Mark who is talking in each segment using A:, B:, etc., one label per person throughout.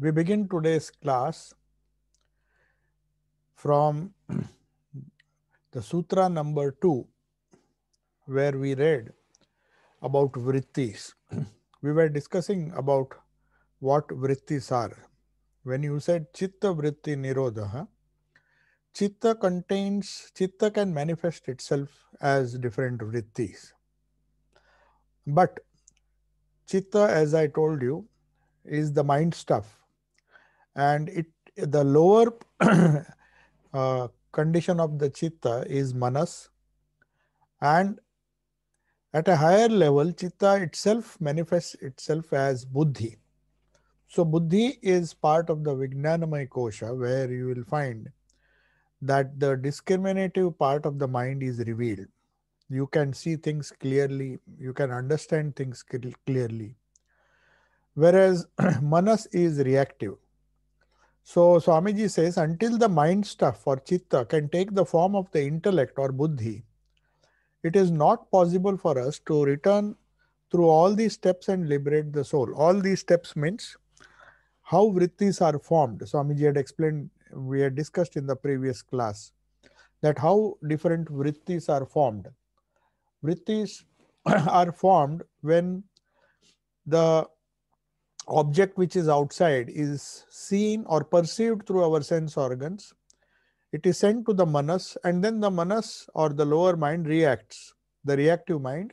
A: We begin today's class from the sutra number 2 where we read about vrittis. we were discussing about what vrittis are. When you said chitta vritti nirodha, chitta contains, chitta can manifest itself as different vrittis. But chitta, as I told you, is the mind stuff and it the lower uh, condition of the chitta is manas and at a higher level chitta itself manifests itself as buddhi so buddhi is part of the vijnanamay kosha where you will find that the discriminative part of the mind is revealed you can see things clearly you can understand things clearly whereas manas is reactive so Swamiji says, until the mind stuff or chitta can take the form of the intellect or buddhi, it is not possible for us to return through all these steps and liberate the soul. All these steps means how vrittis are formed. Swamiji had explained, we had discussed in the previous class that how different vrittis are formed. Vrittis are formed when the object which is outside is seen or perceived through our sense organs. It is sent to the manas and then the manas or the lower mind reacts. The reactive mind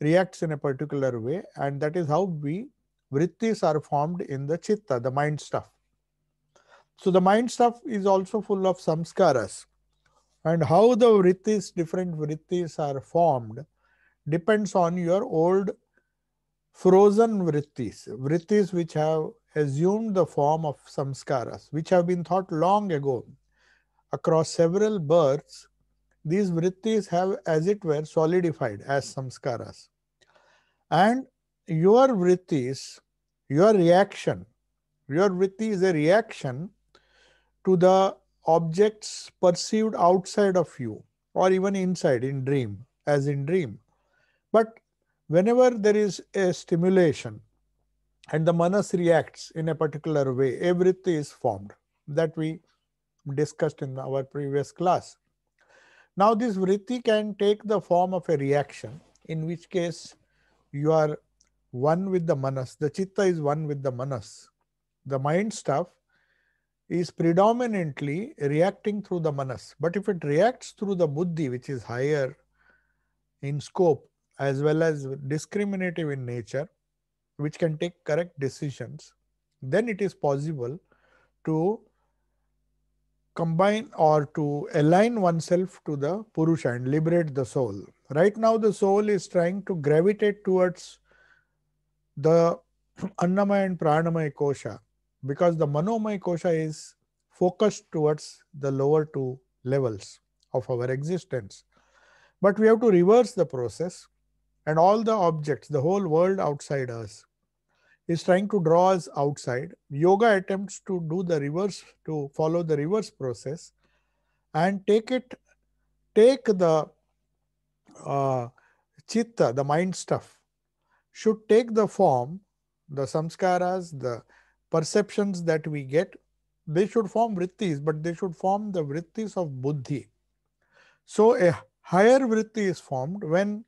A: reacts in a particular way and that is how we vrittis are formed in the chitta, the mind stuff. So the mind stuff is also full of samskaras and how the vrittis, different vrittis are formed depends on your old frozen vrittis, vrittis which have assumed the form of samskaras, which have been thought long ago. Across several births, these vrittis have, as it were, solidified as samskaras. And your vrittis, your reaction, your vritti is a reaction to the objects perceived outside of you or even inside in dream, as in dream. But whenever there is a stimulation and the manas reacts in a particular way, a is formed that we discussed in our previous class. Now, this vritti can take the form of a reaction, in which case you are one with the manas. The chitta is one with the manas. The mind stuff is predominantly reacting through the manas. But if it reacts through the buddhi, which is higher in scope, as well as discriminative in nature, which can take correct decisions, then it is possible to combine or to align oneself to the Purusha and liberate the soul. Right now, the soul is trying to gravitate towards the Annamaya and Pranamaya kosha because the Manomaya kosha is focused towards the lower two levels of our existence. But we have to reverse the process and all the objects, the whole world outside us, is trying to draw us outside. Yoga attempts to do the reverse, to follow the reverse process and take it, take the uh, chitta, the mind stuff, should take the form, the samskaras, the perceptions that we get, they should form vrittis, but they should form the vrittis of buddhi. So a higher vritti is formed when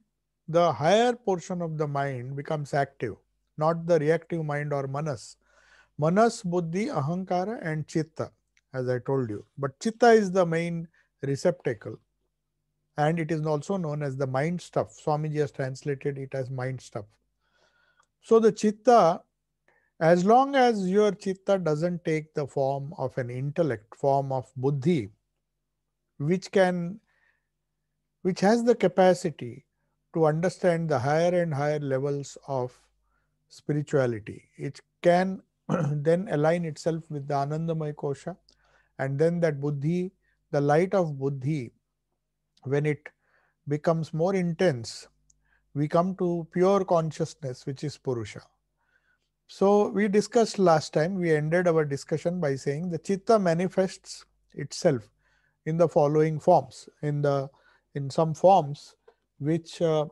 A: the higher portion of the mind becomes active, not the reactive mind or manas. Manas, buddhi, ahankara, and chitta, as I told you. But chitta is the main receptacle, and it is also known as the mind stuff. Swamiji has translated it as mind stuff. So the chitta, as long as your chitta doesn't take the form of an intellect, form of buddhi, which can which has the capacity to understand the higher and higher levels of spirituality. It can then align itself with the Anandamay Kosha, and then that Buddhi, the light of Buddhi, when it becomes more intense, we come to pure consciousness, which is Purusha. So, we discussed last time, we ended our discussion by saying the Chitta manifests itself in the following forms. In the in some forms, which uh,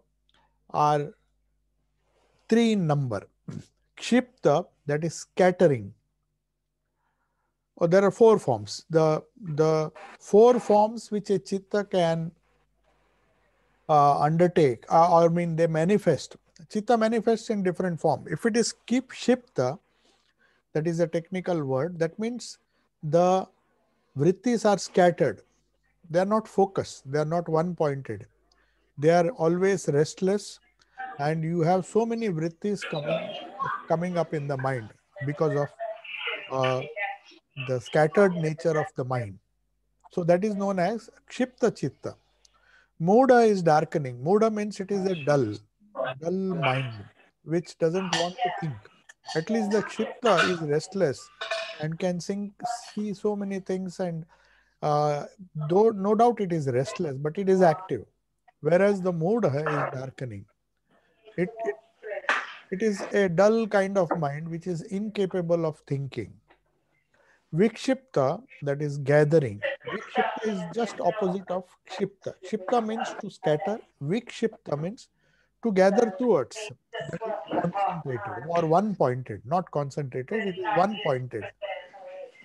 A: are three in number. Kshipta, that is scattering. Oh, there are four forms. The, the four forms which a chitta can uh, undertake, uh, or I mean they manifest. Chitta manifests in different form. If it is keep shipta, that is a technical word, that means the vrittis are scattered. They are not focused. They are not one pointed they are always restless and you have so many vrittis coming, coming up in the mind because of uh, the scattered nature of the mind. So that is known as Kshipta Chitta. Muda is darkening. Muda means it is a dull, dull mind which doesn't want to think. At least the Kshipta is restless and can think, see so many things and uh, though no doubt it is restless, but it is active whereas the mood is darkening. It, it, it is a dull kind of mind which is incapable of thinking. Vikshipta, that is gathering. Vikshipta is just opposite of Kshipta. Kshipta means to scatter. Vikshipta means to gather towards. Concentrated or one-pointed, not concentrated, it is one-pointed.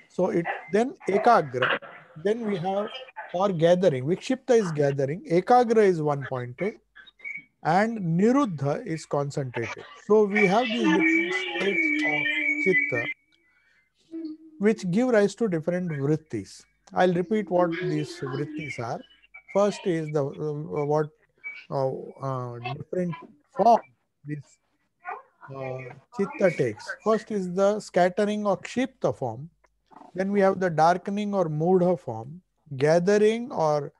A: So it then ekagra. Then we have or gathering. Vikshipta is gathering, Ekagra is one pointed, and Niruddha is concentrated. So we have the states of Chitta which give rise to different vrittis. I'll repeat what these vrittis are. First is the uh, what uh, uh, different form this uh, chitta takes. First is the scattering or kshipta form. Then we have the darkening or mudha form gathering or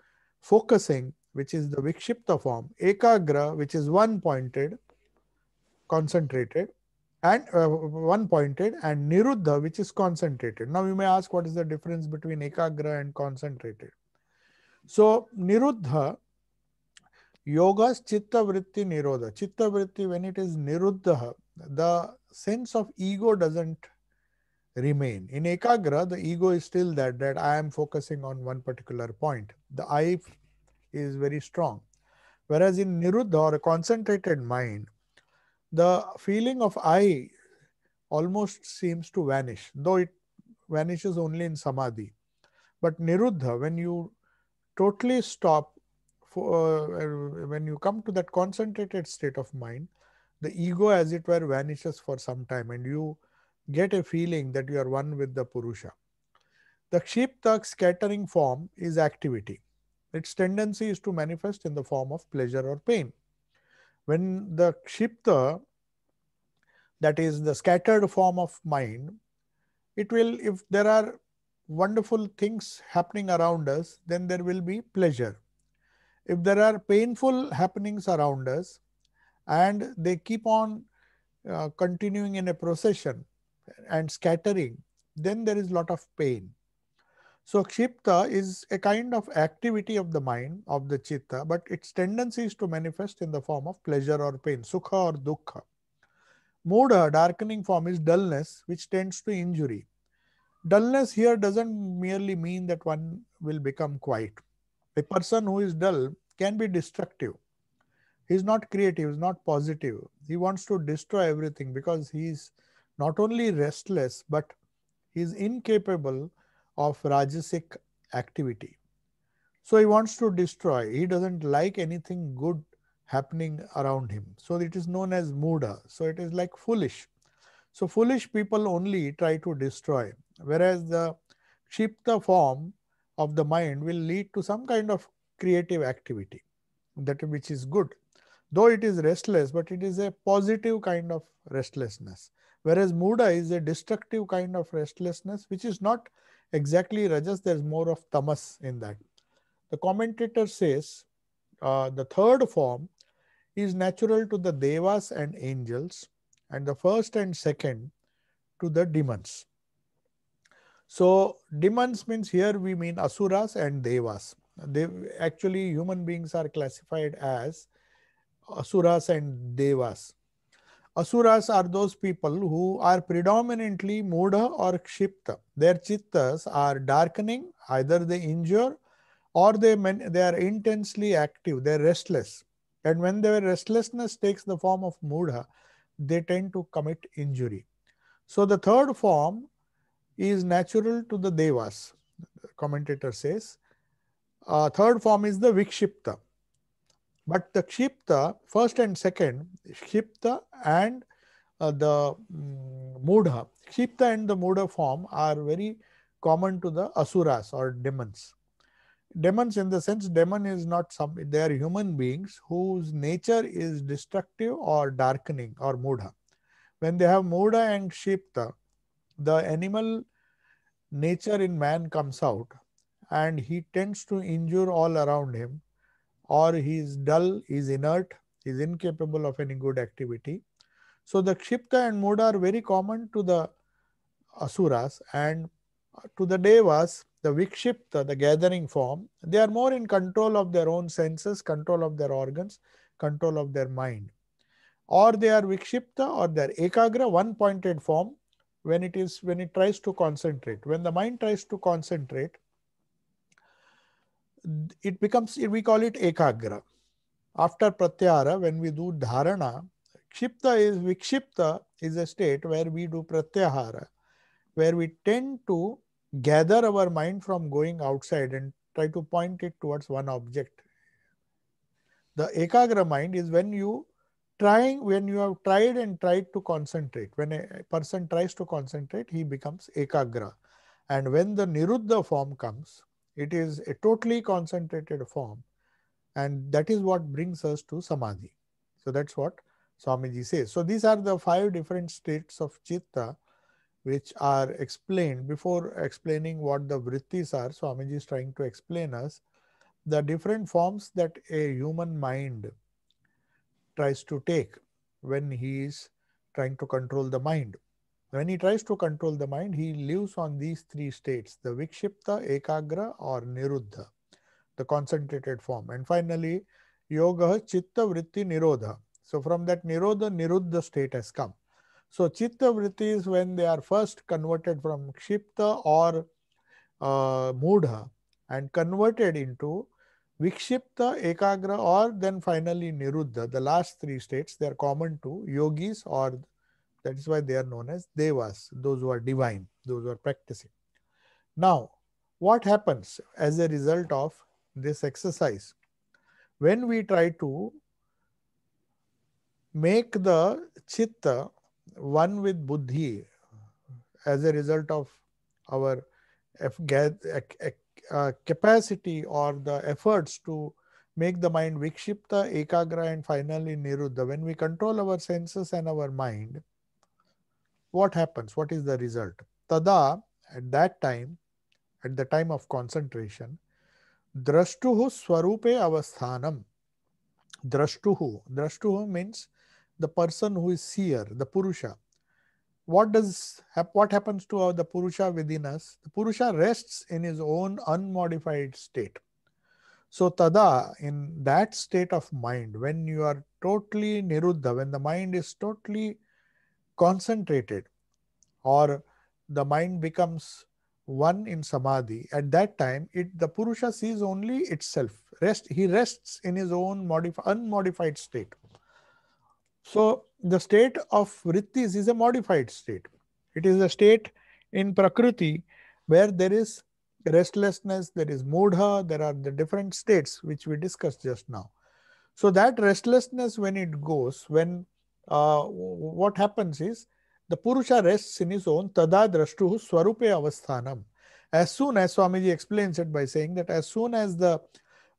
A: focusing, which is the Vikshipta form, Ekagra, which is one pointed, concentrated, and uh, one pointed, and Niruddha, which is concentrated. Now you may ask what is the difference between Ekagra and concentrated. So, Niruddha, Yoga's Chitta Vritti Nirodha. Chitta Vritti, when it is Niruddha, the sense of ego doesn't remain. In Ekagra, the ego is still that, that I am focusing on one particular point. The I is very strong. Whereas in Niruddha or a concentrated mind, the feeling of I almost seems to vanish, though it vanishes only in Samadhi. But Niruddha, when you totally stop, for, uh, when you come to that concentrated state of mind, the ego, as it were, vanishes for some time and you get a feeling that you are one with the Purusha. The Kshiptak scattering form is activity. Its tendency is to manifest in the form of pleasure or pain. When the Kshipta, that is the scattered form of mind, it will, if there are wonderful things happening around us, then there will be pleasure. If there are painful happenings around us and they keep on uh, continuing in a procession, and scattering, then there is lot of pain. So kshipta is a kind of activity of the mind of the chitta, but its tendency is to manifest in the form of pleasure or pain, sukha or dukkha. Moodha, darkening form, is dullness, which tends to injury. Dullness here doesn't merely mean that one will become quiet. A person who is dull can be destructive. He is not creative, he is not positive. He wants to destroy everything because he is not only restless, but is incapable of Rajasic activity. So he wants to destroy. He doesn't like anything good happening around him. So it is known as muda. So it is like foolish. So foolish people only try to destroy, whereas the Kshipta form of the mind will lead to some kind of creative activity, that which is good. Though it is restless, but it is a positive kind of restlessness. Whereas muda is a destructive kind of restlessness, which is not exactly rajas, there's more of tamas in that. The commentator says uh, the third form is natural to the devas and angels, and the first and second to the demons. So, demons means here we mean asuras and devas. They actually human beings are classified as asuras and devas. Asuras are those people who are predominantly mudha or kshipta. Their chittas are darkening, either they injure or they, they are intensely active, they are restless. And when their restlessness takes the form of mudha, they tend to commit injury. So the third form is natural to the devas, the commentator says. Uh, third form is the vikshipta. But the Kshipta, first and second, Kshipta and uh, the um, mm, Mudha, Kshipta and the Mudha form are very common to the Asuras or demons. Demons, in the sense, demon is not some, they are human beings whose nature is destructive or darkening or Mudha. When they have Mudha and Kshipta, the animal nature in man comes out and he tends to injure all around him or he is dull, he is inert, he is incapable of any good activity. So the Kshipta and muda are very common to the Asuras and to the Devas, the Vikshipta, the gathering form, they are more in control of their own senses, control of their organs, control of their mind. Or they are Vikshipta or their Ekagra, one pointed form when it is when it tries to concentrate. When the mind tries to concentrate, it becomes, we call it ekagra. After pratyahara, when we do dharana, kshipta is, vikshipta is a state where we do pratyahara, where we tend to gather our mind from going outside and try to point it towards one object. The ekagra mind is when you trying, when you have tried and tried to concentrate. When a person tries to concentrate, he becomes ekagra. And when the niruddha form comes, it is a totally concentrated form and that is what brings us to samadhi. So that's what Swamiji says. So these are the five different states of chitta which are explained before explaining what the vrittis are. Swamiji is trying to explain us the different forms that a human mind tries to take when he is trying to control the mind. When he tries to control the mind, he lives on these three states the Vikshipta, Ekagra, or Niruddha, the concentrated form. And finally, Yoga Chitta Vritti Nirodha. So, from that Nirodha, Niruddha state has come. So, Chitta Vritti is when they are first converted from Kshipta or uh, Mudha and converted into Vikshipta, Ekagra, or then finally Niruddha, the last three states, they are common to yogis or that is why they are known as devas, those who are divine, those who are practicing. Now, what happens as a result of this exercise? When we try to make the chitta one with buddhi as a result of our uh, capacity or the efforts to make the mind vikshipta, ekagra, and finally niruddha. When we control our senses and our mind, what happens? What is the result? Tada, at that time, at the time of concentration, drashtuhu swarupe avasthanam. Drashtuhu. Drashtuhu means the person who is seer, the Purusha. What does what happens to our, the Purusha within us? The Purusha rests in his own unmodified state. So tada, in that state of mind, when you are totally niruddha, when the mind is totally concentrated or the mind becomes one in samadhi at that time it the purusha sees only itself rest he rests in his own unmodified state so the state of vrittis is a modified state it is a state in prakriti where there is restlessness there is mudha there are the different states which we discussed just now so that restlessness when it goes when uh, what happens is the Purusha rests in his own Tadadrashtu Swarupe Avasthanam. As soon as Swamiji explains it by saying that as soon as the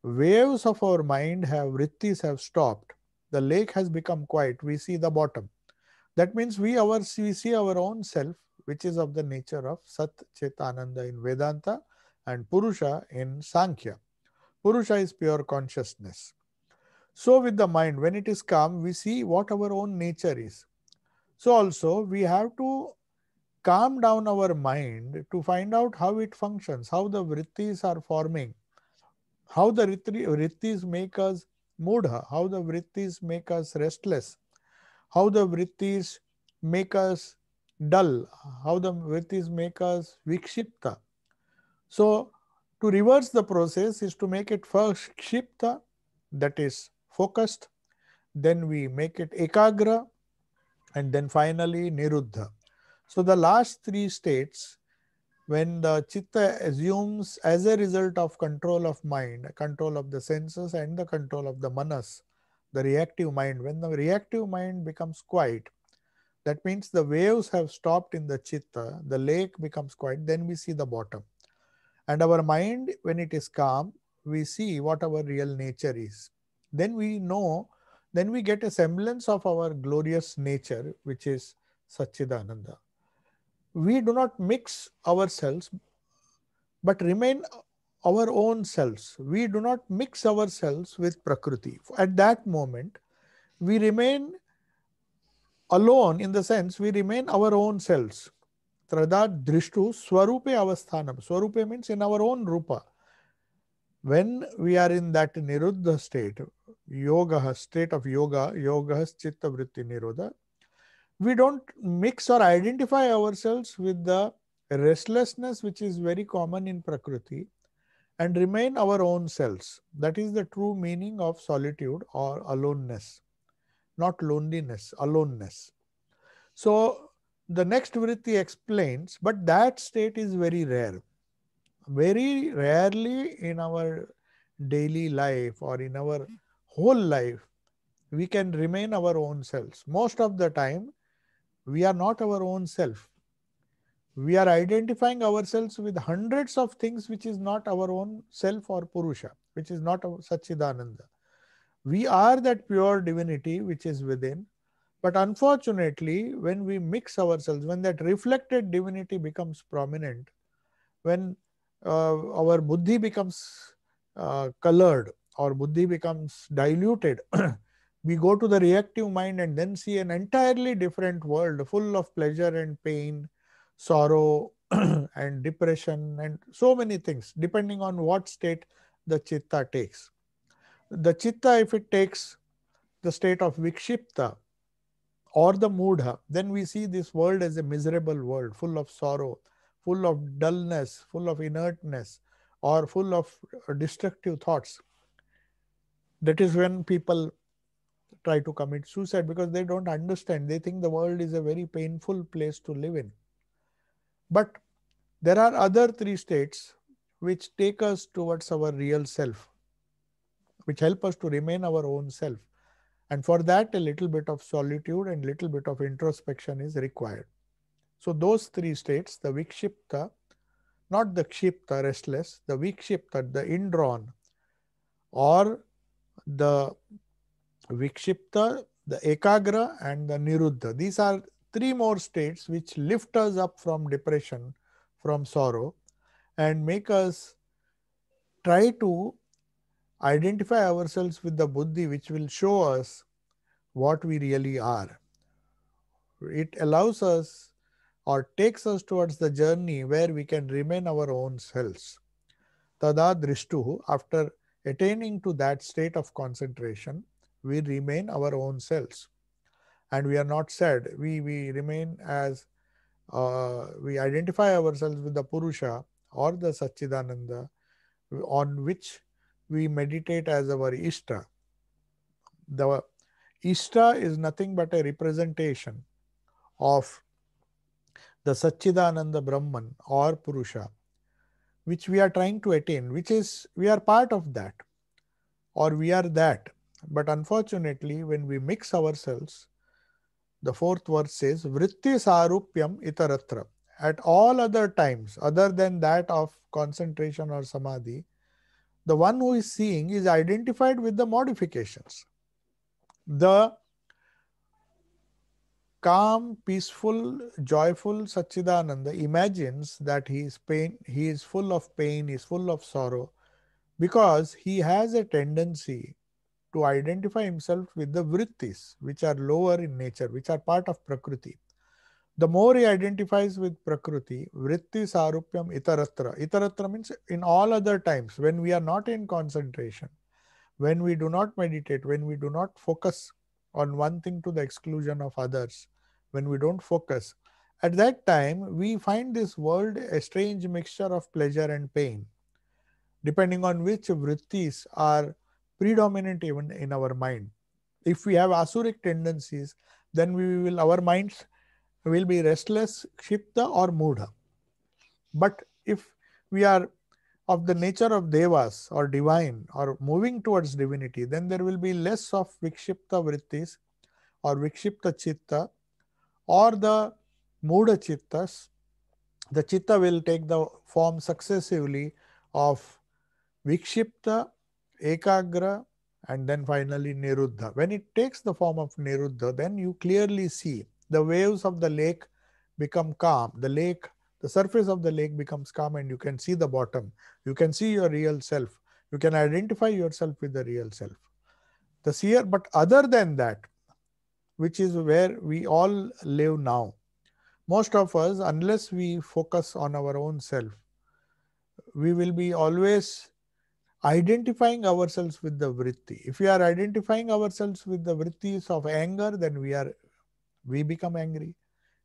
A: waves of our mind have vrittis have stopped, the lake has become quiet, we see the bottom. That means we, our, we see our own self, which is of the nature of Sat Chit Ananda in Vedanta and Purusha in Sankhya. Purusha is pure consciousness. So, with the mind, when it is calm, we see what our own nature is. So, also, we have to calm down our mind to find out how it functions, how the vrittis are forming, how the vrittis make us mudha, how the vrittis make us restless, how the vrittis make us dull, how the vrittis make us vikshipta. So, to reverse the process is to make it first kshipta, that is focused. Then we make it ekagra and then finally niruddha. So the last three states, when the chitta assumes as a result of control of mind, control of the senses and the control of the manas, the reactive mind, when the reactive mind becomes quiet, that means the waves have stopped in the chitta, the lake becomes quiet, then we see the bottom. And our mind, when it is calm, we see what our real nature is then we know, then we get a semblance of our glorious nature, which is Satchidananda. We do not mix ourselves, but remain our own selves. We do not mix ourselves with Prakriti. At that moment, we remain alone in the sense we remain our own selves. Trada drishtu swarupe avasthanam. Swarupe means in our own rupa when we are in that niruddha state yoga state of yoga yoga chitta vritti nirodha we don't mix or identify ourselves with the restlessness which is very common in prakriti and remain our own selves that is the true meaning of solitude or aloneness not loneliness aloneness so the next vritti explains but that state is very rare very rarely in our daily life or in our hmm. whole life we can remain our own selves most of the time we are not our own self we are identifying ourselves with hundreds of things which is not our own self or purusha which is not sachidananda we are that pure divinity which is within but unfortunately when we mix ourselves when that reflected divinity becomes prominent when uh, our buddhi becomes uh, colored or buddhi becomes diluted we go to the reactive mind and then see an entirely different world full of pleasure and pain, sorrow and depression and so many things depending on what state the chitta takes. The chitta, if it takes the state of vikshipta or the mudha, then we see this world as a miserable world full of sorrow, full of dullness, full of inertness, or full of uh, destructive thoughts, that is when people try to commit suicide because they don't understand. They think the world is a very painful place to live in. But there are other three states which take us towards our real self, which help us to remain our own self. And for that, a little bit of solitude and little bit of introspection is required. So those three states, the Vikshipta, not the Kshipta, restless, the Vikshipta, the indrawn, or the Vikshipta, the Ekagra and the Niruddha. These are three more states which lift us up from depression, from sorrow, and make us try to identify ourselves with the Buddhi, which will show us what we really are. It allows us or takes us towards the journey where we can remain our own selves. Tada after attaining to that state of concentration, we remain our own selves. And we are not sad, we, we remain as uh, we identify ourselves with the Purusha or the Satchidananda on which we meditate as our Ishta. The Ishta is nothing but a representation of the Satchidananda Brahman or Purusha, which we are trying to attain, which is we are part of that or we are that. But unfortunately, when we mix ourselves, the fourth verse says, Vritti Sarupyam Itaratra. At all other times, other than that of concentration or samadhi, the one who is seeing is identified with the modifications. The calm, peaceful, joyful Satchidananda imagines that he is pain, he is full of pain, he is full of sorrow, because he has a tendency to identify himself with the vrittis, which are lower in nature, which are part of prakriti. The more he identifies with prakriti, vritti sarupyam itaratra. Itaratra means in all other times when we are not in concentration, when we do not meditate, when we do not focus on one thing to the exclusion of others, when we don't focus, at that time we find this world a strange mixture of pleasure and pain, depending on which vrittis are predominant even in our mind. If we have asuric tendencies, then we will our minds will be restless, shipta or mudha. But if we are of the nature of devas or divine or moving towards divinity, then there will be less of vikshipta vrittis or vikshipta chitta or the muda chittas. The chitta will take the form successively of vikshipta, ekagra, and then finally niruddha. When it takes the form of niruddha, then you clearly see the waves of the lake become calm. The lake the surface of the lake becomes calm and you can see the bottom. You can see your real self. You can identify yourself with the real self. The seer, but other than that, which is where we all live now, most of us, unless we focus on our own self, we will be always identifying ourselves with the vritti. If we are identifying ourselves with the vrittis of anger, then we are we become angry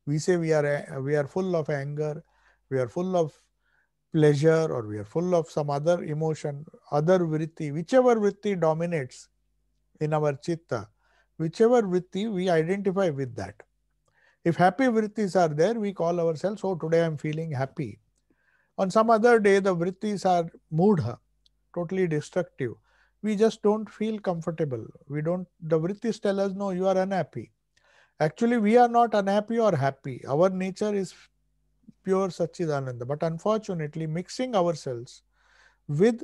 A: we say we are uh, we are full of anger we are full of pleasure or we are full of some other emotion other vritti whichever vritti dominates in our chitta whichever vritti we identify with that if happy vrittis are there we call ourselves oh today i'm feeling happy on some other day the vrittis are mudha totally destructive we just don't feel comfortable we don't the vrittis tell us no you are unhappy Actually, we are not unhappy or happy. Our nature is pure Satchidananda. But unfortunately, mixing ourselves with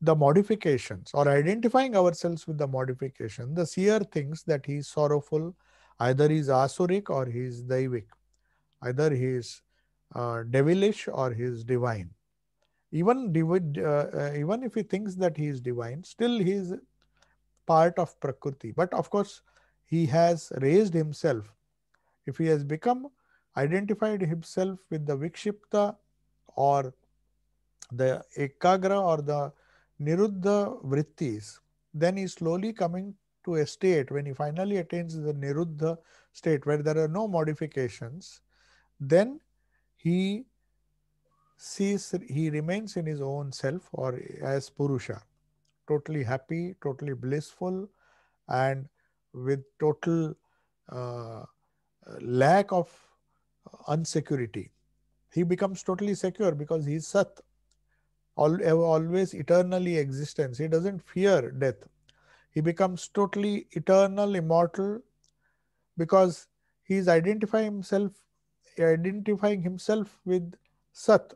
A: the modifications or identifying ourselves with the modification, the seer thinks that he is sorrowful, either he is asuric or he is devic, either he is uh, devilish or he is divine. Even, div- uh, uh, even if he thinks that he is divine, still he is part of Prakriti. But of course, he has raised himself, if he has become identified himself with the Vikshipta or the Ekagra or the Niruddha Vrittis, then he is slowly coming to a state when he finally attains the Niruddha state where there are no modifications, then he sees he remains in his own self or as Purusha, totally happy, totally blissful, and with total uh, lack of unsecurity. He becomes totally secure because he is Sat, always eternally existence. He doesn't fear death. He becomes totally eternal, immortal, because he is identifying himself, identifying himself with Sat,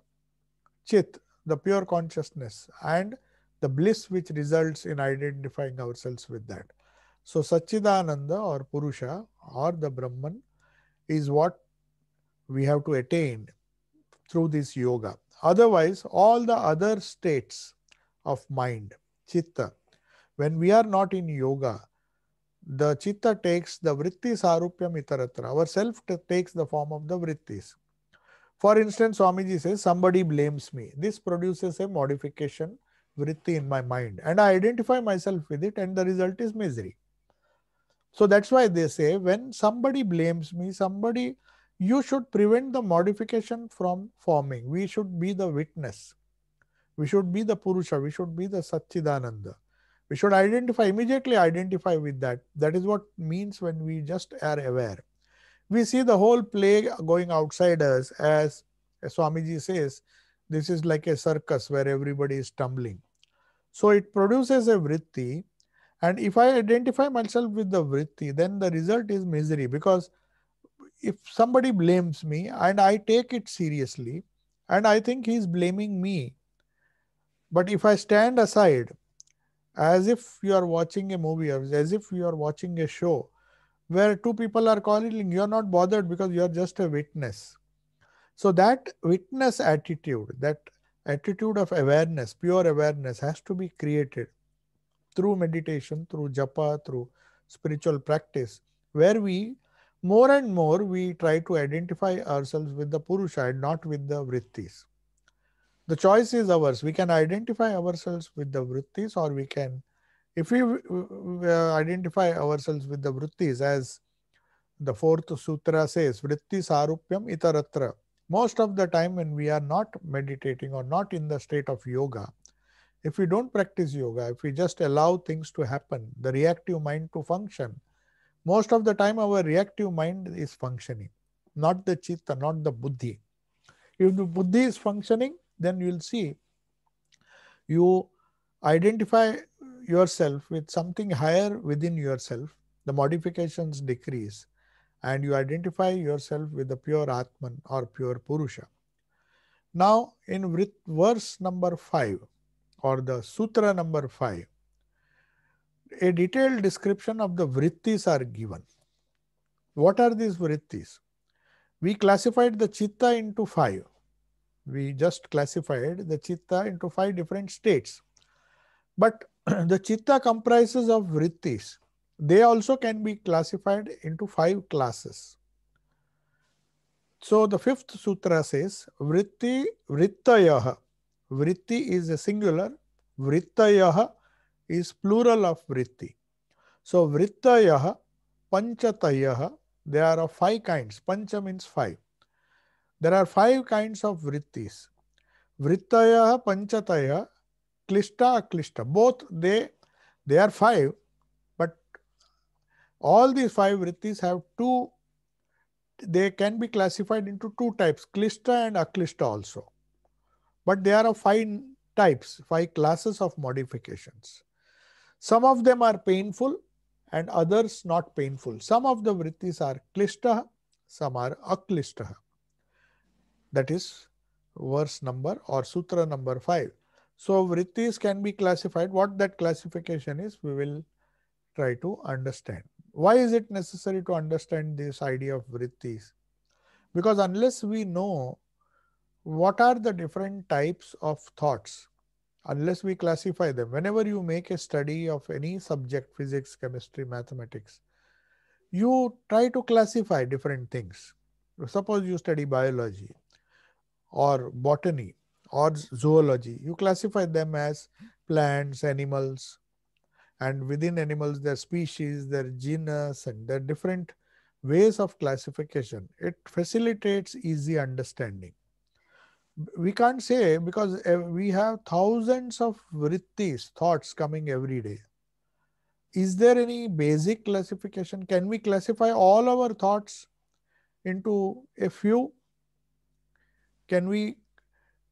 A: Chit, the pure consciousness, and the bliss which results in identifying ourselves with that. So, Satchidananda or Purusha or the Brahman is what we have to attain through this yoga. Otherwise, all the other states of mind, Chitta, when we are not in yoga, the Chitta takes the vritti sarupya itaratra. Our self takes the form of the vrittis. For instance, Swamiji says, somebody blames me. This produces a modification vritti in my mind and I identify myself with it and the result is misery. So that's why they say when somebody blames me, somebody, you should prevent the modification from forming. We should be the witness. We should be the Purusha. We should be the Satchidananda. We should identify, immediately identify with that. That is what means when we just are aware. We see the whole play going outside us as, Swami Swamiji says, this is like a circus where everybody is tumbling. So it produces a vritti and if I identify myself with the vritti, then the result is misery because if somebody blames me and I take it seriously and I think he's blaming me, but if I stand aside as if you are watching a movie, as if you are watching a show where two people are quarreling, you're not bothered because you're just a witness. So that witness attitude, that attitude of awareness, pure awareness has to be created through meditation, through japa, through spiritual practice, where we more and more we try to identify ourselves with the Purusha and not with the Vrittis. The choice is ours. We can identify ourselves with the Vrittis, or we can, if we uh, identify ourselves with the Vrittis, as the fourth sutra says, Vritti Sarupyam Itaratra. Most of the time, when we are not meditating or not in the state of yoga, if we don't practice yoga, if we just allow things to happen, the reactive mind to function, most of the time our reactive mind is functioning, not the chitta, not the buddhi. If the buddhi is functioning, then you'll see you identify yourself with something higher within yourself, the modifications decrease, and you identify yourself with the pure Atman or pure Purusha. Now, in verse number 5, or the Sutra number 5, a detailed description of the vrittis are given. What are these vrittis? We classified the chitta into five. We just classified the chitta into five different states. But the chitta comprises of vrittis. They also can be classified into five classes. So the fifth sutra says vritti vrittayaha vritti is a singular, vrittayaha is plural of vritti. So vrittayaha, panchatayaha, there are five kinds. Pancha means five. There are five kinds of vrittis. Vrittayaha, panchataya, klishta, klishta. Both they they are five, but all these five vrittis have two. They can be classified into two types, klishta and aklishta also. But there are five types, five classes of modifications. Some of them are painful and others not painful. Some of the vrittis are klishta, some are aklishta. That is verse number or sutra number 5. So vrittis can be classified. What that classification is, we will try to understand. Why is it necessary to understand this idea of vrittis? Because unless we know what are the different types of thoughts unless we classify them whenever you make a study of any subject physics chemistry mathematics you try to classify different things suppose you study biology or botany or zoology you classify them as plants animals and within animals their species their genus and their different ways of classification it facilitates easy understanding we can't say because eh, we have thousands of vrittis, thoughts coming every day. Is there any basic classification? Can we classify all our thoughts into a few? Can we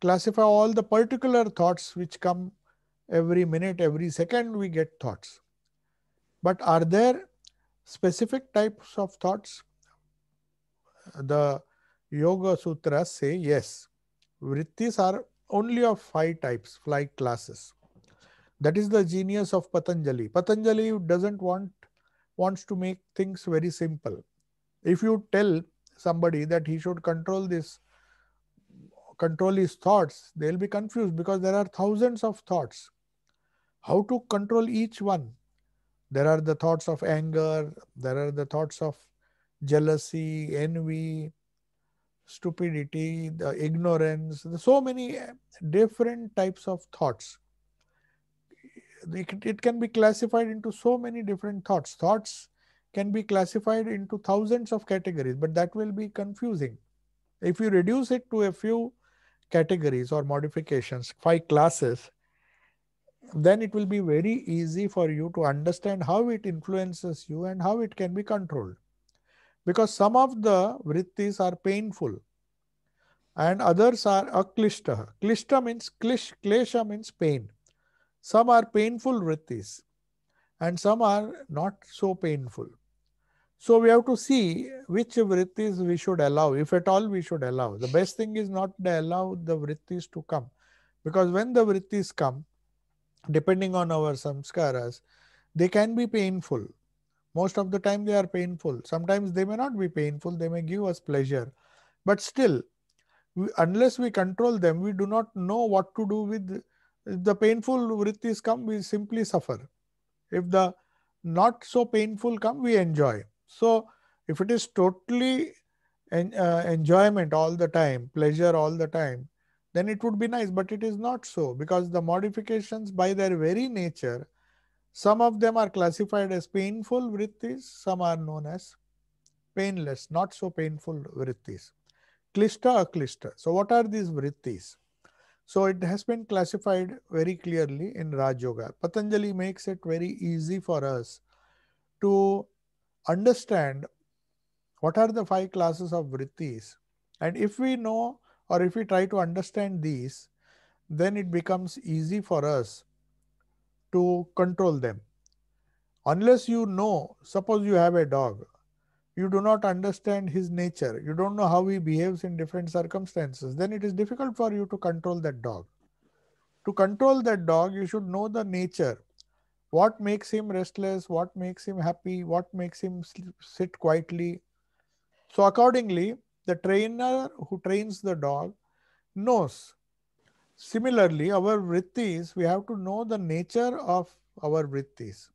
A: classify all the particular thoughts which come every minute, every second? We get thoughts. But are there specific types of thoughts? The Yoga Sutras say yes Vrittis are only of five types, five classes. That is the genius of Patanjali. Patanjali doesn't want wants to make things very simple. If you tell somebody that he should control this, control his thoughts, they'll be confused because there are thousands of thoughts. How to control each one? There are the thoughts of anger, there are the thoughts of jealousy, envy, stupidity, the ignorance, the so many eh, different types of thoughts. It, it can be classified into so many different thoughts. Thoughts can be classified into thousands of categories, but that will be confusing. If you reduce it to a few categories or modifications, five classes, then it will be very easy for you to understand how it influences you and how it can be controlled because some of the vrittis are painful and others are aklishta. Klishta means klish, klesha means pain. Some are painful vrittis and some are not so painful. So we have to see which vrittis we should allow, if at all we should allow. The best thing is not to allow the vrittis to come because when the vrittis come, depending on our samskaras, they can be painful most of the time they are painful. Sometimes they may not be painful, they may give us pleasure. But still, we, unless we control them, we do not know what to do with the painful vrittis come, we simply suffer. If the not so painful come, we enjoy. So, if it is totally en- uh, enjoyment all the time, pleasure all the time, then it would be nice. But it is not so because the modifications, by their very nature, some of them are classified as painful vrittis, some are known as painless, not so painful vrittis. Klishta aklishta. So what are these vrittis? So it has been classified very clearly in Raj Yoga. Patanjali makes it very easy for us to understand what are the five classes of vrittis. And if we know or if we try to understand these, then it becomes easy for us to control them. Unless you know, suppose you have a dog, you do not understand his nature, you don't know how he behaves in different circumstances, then it is difficult for you to control that dog. To control that dog, you should know the nature. What makes him restless? What makes him happy? What makes him sit quietly? So, accordingly, the trainer who trains the dog knows Similarly, our vrittis, we have to know the nature of our vrittis.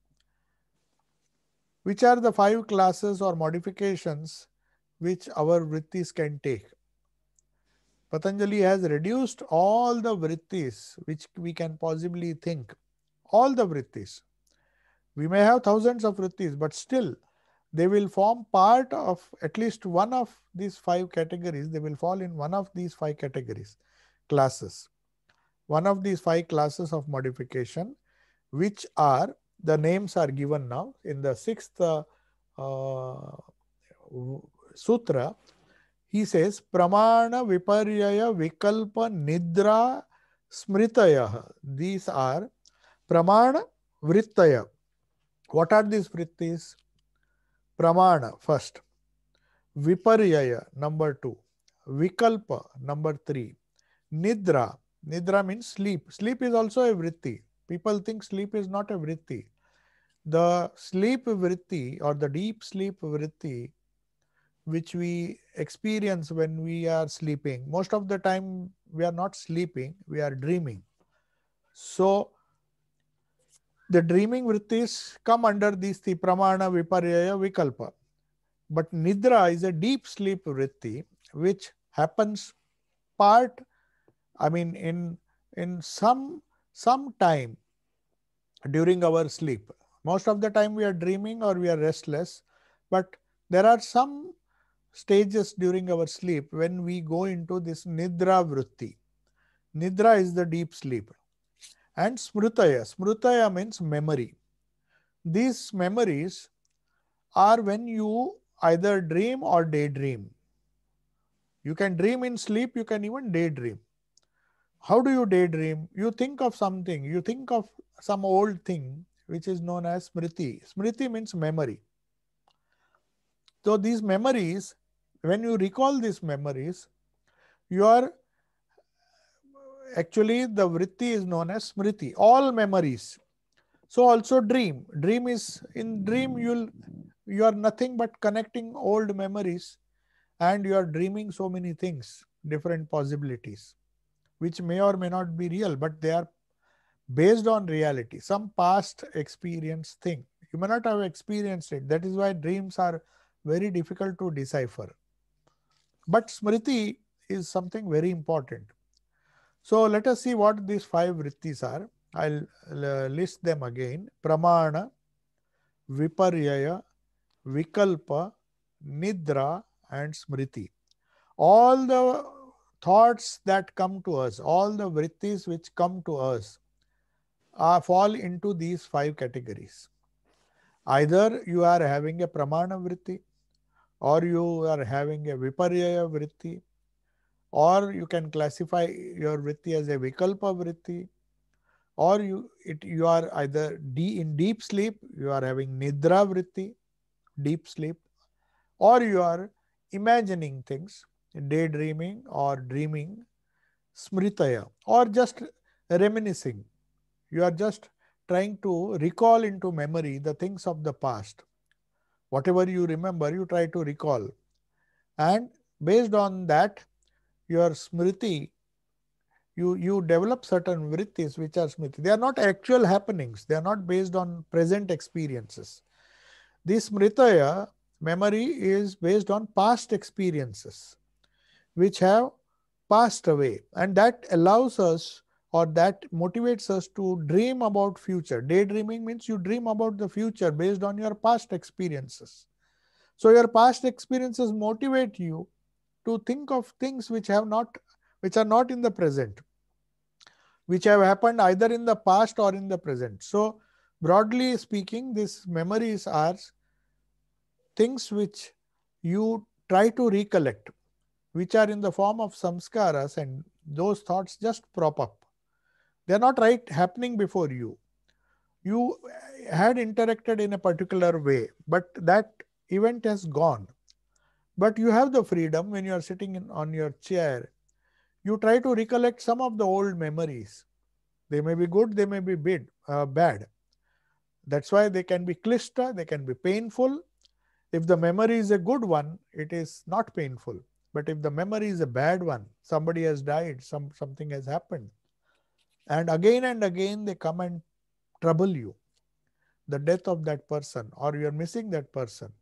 A: Which are the five classes or modifications which our vrittis can take? Patanjali has reduced all the vrittis which we can possibly think. All the vrittis. We may have thousands of vrittis, but still they will form part of at least one of these five categories. They will fall in one of these five categories, classes one of these five classes of modification, which are the names are given now in the sixth uh, uh, sutra. He says, Pramana Viparyaya Vikalpa Nidra Smritaya. These are Pramana Vrittaya. What are these Vrittis? Pramana first, Viparyaya number two, Vikalpa number three, Nidra Nidra means sleep. Sleep is also a vritti. People think sleep is not a vritti. The sleep vritti or the deep sleep vritti, which we experience when we are sleeping, most of the time we are not sleeping, we are dreaming. So, the dreaming vrittis come under these the pramana, viparyaya, vikalpa. But nidra is a deep sleep vritti which happens part I mean, in in some some time during our sleep. Most of the time we are dreaming or we are restless, but there are some stages during our sleep when we go into this nidra vritti. Nidra is the deep sleep. And smrutaya. Smrutaya means memory. These memories are when you either dream or daydream. You can dream in sleep, you can even daydream how do you daydream? You think of something, you think of some old thing which is known as smriti. Smriti means memory. So these memories, when you recall these memories, you are actually the vritti is known as smriti, all memories. So also dream. Dream is in dream you'll you are nothing but connecting old memories and you are dreaming so many things, different possibilities which may or may not be real, but they are based on reality, some past experience thing. You may not have experienced it. That is why dreams are very difficult to decipher. But Smriti is something very important. So let us see what these five vrittis are. I'll list them again. Pramana, Viparyaya, Vikalpa, Nidra, and Smriti. All the thoughts that come to us, all the vrittis which come to us, uh, fall into these five categories. Either you are having a pramana vritti, or you are having a viparyaya vritti, or you can classify your vritti as a vikalpa vritti, or you, it, you are either d in deep sleep, you are having nidra vritti, deep sleep, or you are imagining things, daydreaming or dreaming, smritaya, or just reminiscing. You are just trying to recall into memory the things of the past. Whatever you remember, you try to recall. And based on that, your smriti, you, you develop certain vrittis which are smriti. They are not actual happenings, they are not based on present experiences. This smritaya, memory, is based on past experiences which have passed away and that allows us or that motivates us to dream about future daydreaming means you dream about the future based on your past experiences so your past experiences motivate you to think of things which have not which are not in the present which have happened either in the past or in the present so broadly speaking these memories are things which you try to recollect which are in the form of samskaras and those thoughts just prop up. They're not right happening before you. You had interacted in a particular way, but that event has gone. But you have the freedom when you are sitting in, on your chair. You try to recollect some of the old memories. They may be good, they may be bad. Uh, bad. That's why they can be clista, they can be painful. If the memory is a good one, it is not painful. But if the memory is a bad one, somebody has died, some, something has happened. And again and again, they come and trouble you. The death of that person, or you're missing that person,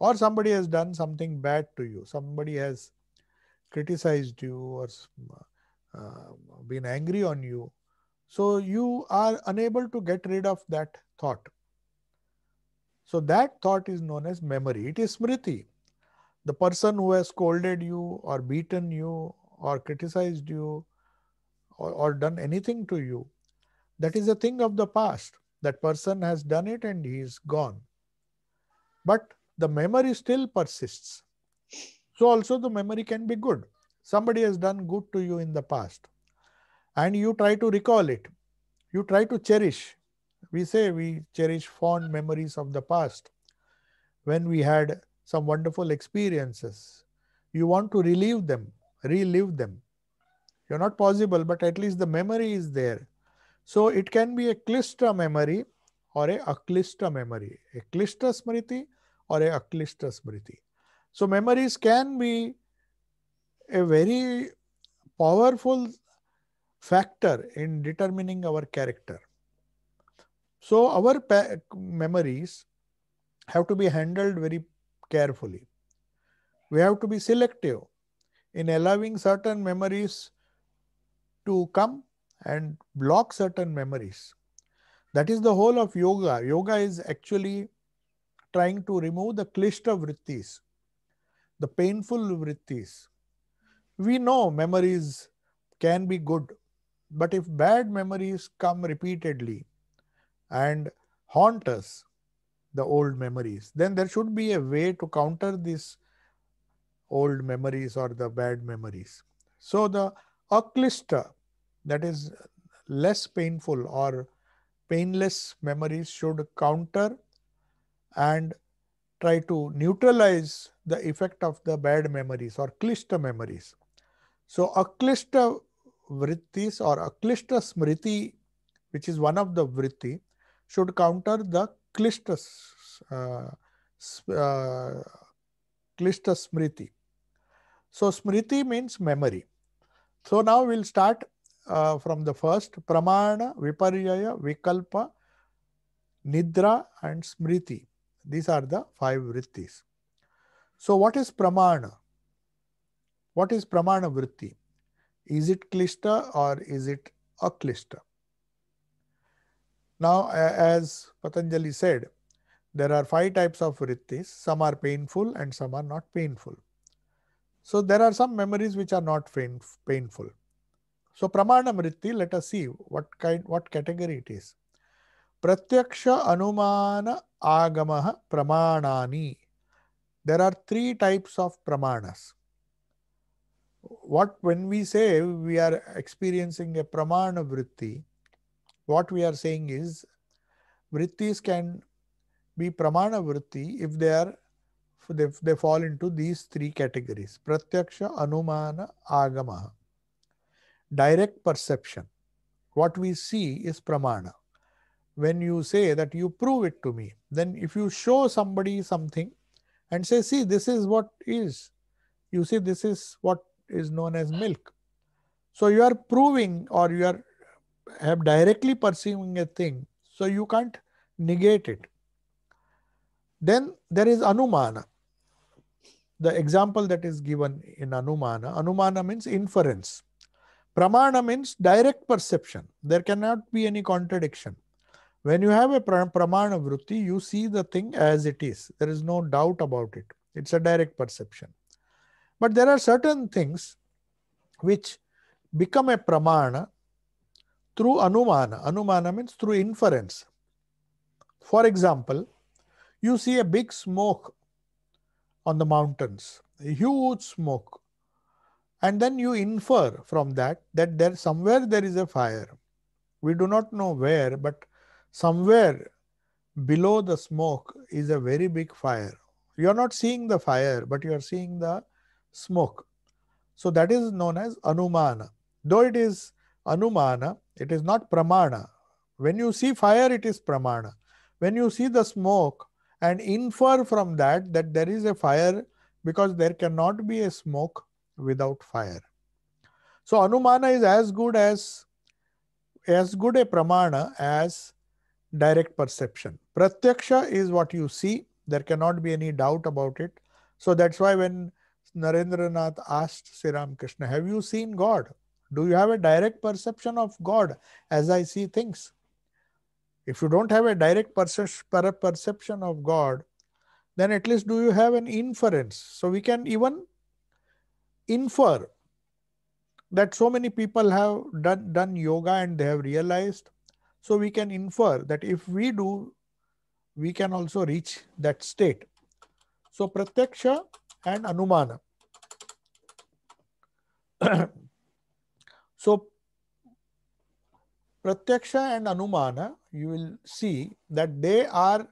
A: or somebody has done something bad to you, somebody has criticized you, or uh, uh, been angry on you. So you are unable to get rid of that thought. So that thought is known as memory. It is smriti the person who has scolded you or beaten you or criticized you or, or done anything to you, that is a thing of the past. That person has done it and he is gone. But the memory still persists. So, also the memory can be good. Somebody has done good to you in the past and you try to recall it. You try to cherish. We say we cherish fond memories of the past when we had some wonderful experiences. You want to relive them, relive them. You're not possible, but at least the memory is there. So it can be a klishta memory or a aklishta memory, a klishta smriti or a aklishta smriti. So memories can be a very powerful factor in determining our character. So our pa- memories have to be handled very carefully. We have to be selective in allowing certain memories to come and block certain memories. That is the whole of yoga. Yoga is actually trying to remove the klishta vrittis, the painful vrittis. We know memories can be good, but if bad memories come repeatedly and haunt us, the old memories, then there should be a way to counter these old memories or the bad memories. So the occlista, that is less painful or painless memories should counter and try to neutralize the effect of the bad memories or klishta memories. So aklishta vrittis or aklishta smriti, which is one of the vritti, should counter the क्लिष्ट क्लिष्ट smriti. So smriti means memory. So now we'll start from the first pramana, viparya, vikalpa, nidra and smriti. These are the five vrittis. So what is pramana? What is pramana vritti? Is it klishta or is it aklishta? Now, as Patanjali said, there are five types of vrittis. Some are painful and some are not painful. So there are some memories which are not painful. So pramana vritti, let us see what kind, what category it is. Pratyaksha anumana agamaha pramanani. There are three types of pramanas. What when we say we are experiencing a pramana vritti, what we are saying is vrittis can be pramana vritti if they are if they fall into these three categories pratyaksha anumana agama direct perception what we see is pramana when you say that you prove it to me then if you show somebody something and say see this is what is you see this is what is known as milk so you are proving or you are am directly perceiving a thing, so you can't negate it. Then there is anumana. The example that is given in anumana, anumana means inference. Pramana means direct perception. There cannot be any contradiction. When you have a pramana vritti, you see the thing as it is. There is no doubt about it. It's a direct perception. But there are certain things which become a pramana through anumana. Anumana means through inference. For example, you see a big smoke on the mountains, a huge smoke. And then you infer from that that there somewhere there is a fire. We do not know where, but somewhere below the smoke is a very big fire. You are not seeing the fire, but you are seeing the smoke. So that is known as anumana. Though it is anumana, it is not pramana. When you see fire, it is pramana. When you see the smoke and infer from that that there is a fire because there cannot be a smoke without fire. So anumana is as good as as good a pramana as direct perception. Pratyaksha is what you see. There cannot be any doubt about it. So that's why when Narendranath asked Sri Ramakrishna, Have you seen God? Do you have a direct perception of God as I see things? If you don't have a direct perception of God, then at least do you have an inference? So we can even infer that so many people have done, done yoga and they have realized. So we can infer that if we do, we can also reach that state. So Pratyaksha and Anumana. So, Pratyaksha and Anumana, you will see that they are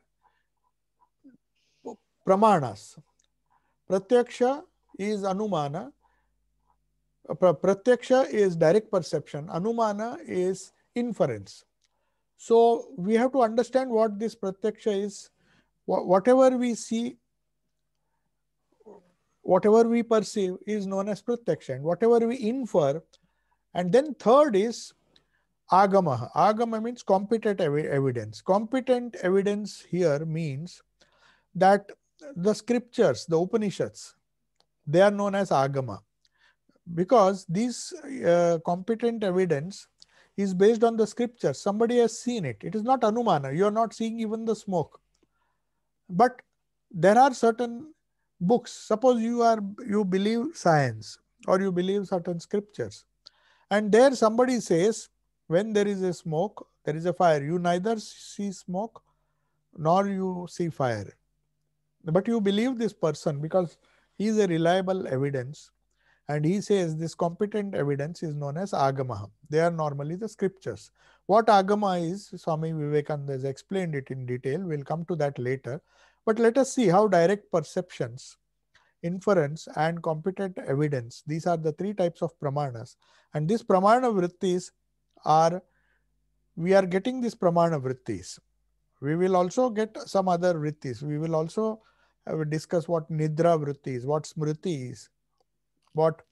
A: pramanas. Pratyaksha is Anumana. Pratyaksha is direct perception. Anumana is inference. So we have to understand what this Pratyaksha is. Whatever we see, whatever we perceive is known as Pratyaksha. And whatever we infer and then third is agama. Agama means competent ev evidence. Competent evidence here means that the scriptures, the Upanishads, they are known as agama because this uh, competent evidence is based on the scripture. Somebody has seen it. It is not anumana. You are not seeing even the smoke. But there are certain books. Suppose you are you believe science or you believe certain scriptures. And there somebody says, when there is a smoke, there is a fire. You neither see smoke nor you see fire. But you believe this person because he is a reliable evidence. And he says this competent evidence is known as agama. They are normally the scriptures. What agama is, Swami Vivekananda has explained it in detail. We'll come to that later. But let us see how direct perceptions inference and competent evidence. These are the three types of pramanas. And these pramana vrittis are, we are getting these pramana vrittis. We will also get some other vrittis. We will also uh, discuss what nidra is, what smriti is, what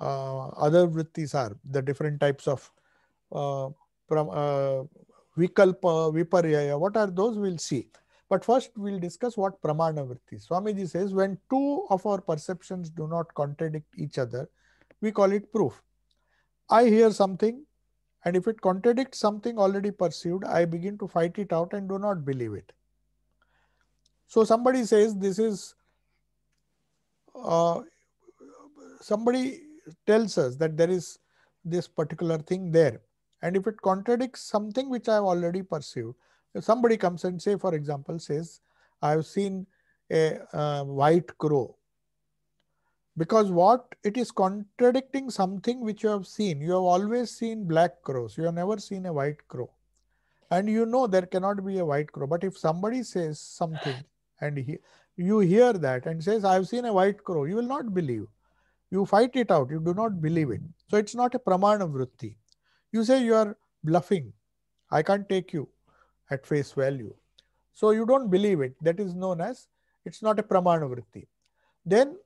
A: uh, other vrittis are, the different types of uh, pram, uh, vikalpa, viparyaya, what are those we'll see. But first, we'll discuss what pramana vritti. Swamiji says when two of our perceptions do not contradict each other, we call it proof. I hear something, and if it contradicts something already perceived, I begin to fight it out and do not believe it. So somebody says this is. Uh, somebody tells us that there is this particular thing there, and if it contradicts something which I have already perceived, if somebody comes and say, for example, says, I've seen a uh, white crow. Because what it is contradicting something which you have seen. You have always seen black crows. You have never seen a white crow. And you know there cannot be a white crow. But if somebody says something and he, you hear that and says, I've seen a white crow, you will not believe. You fight it out. You do not believe it. So it's not a pramana vritti. You say you are bluffing. I can't take you at face value. So you don't believe it. That is known as, it's not a pramanavritti. Then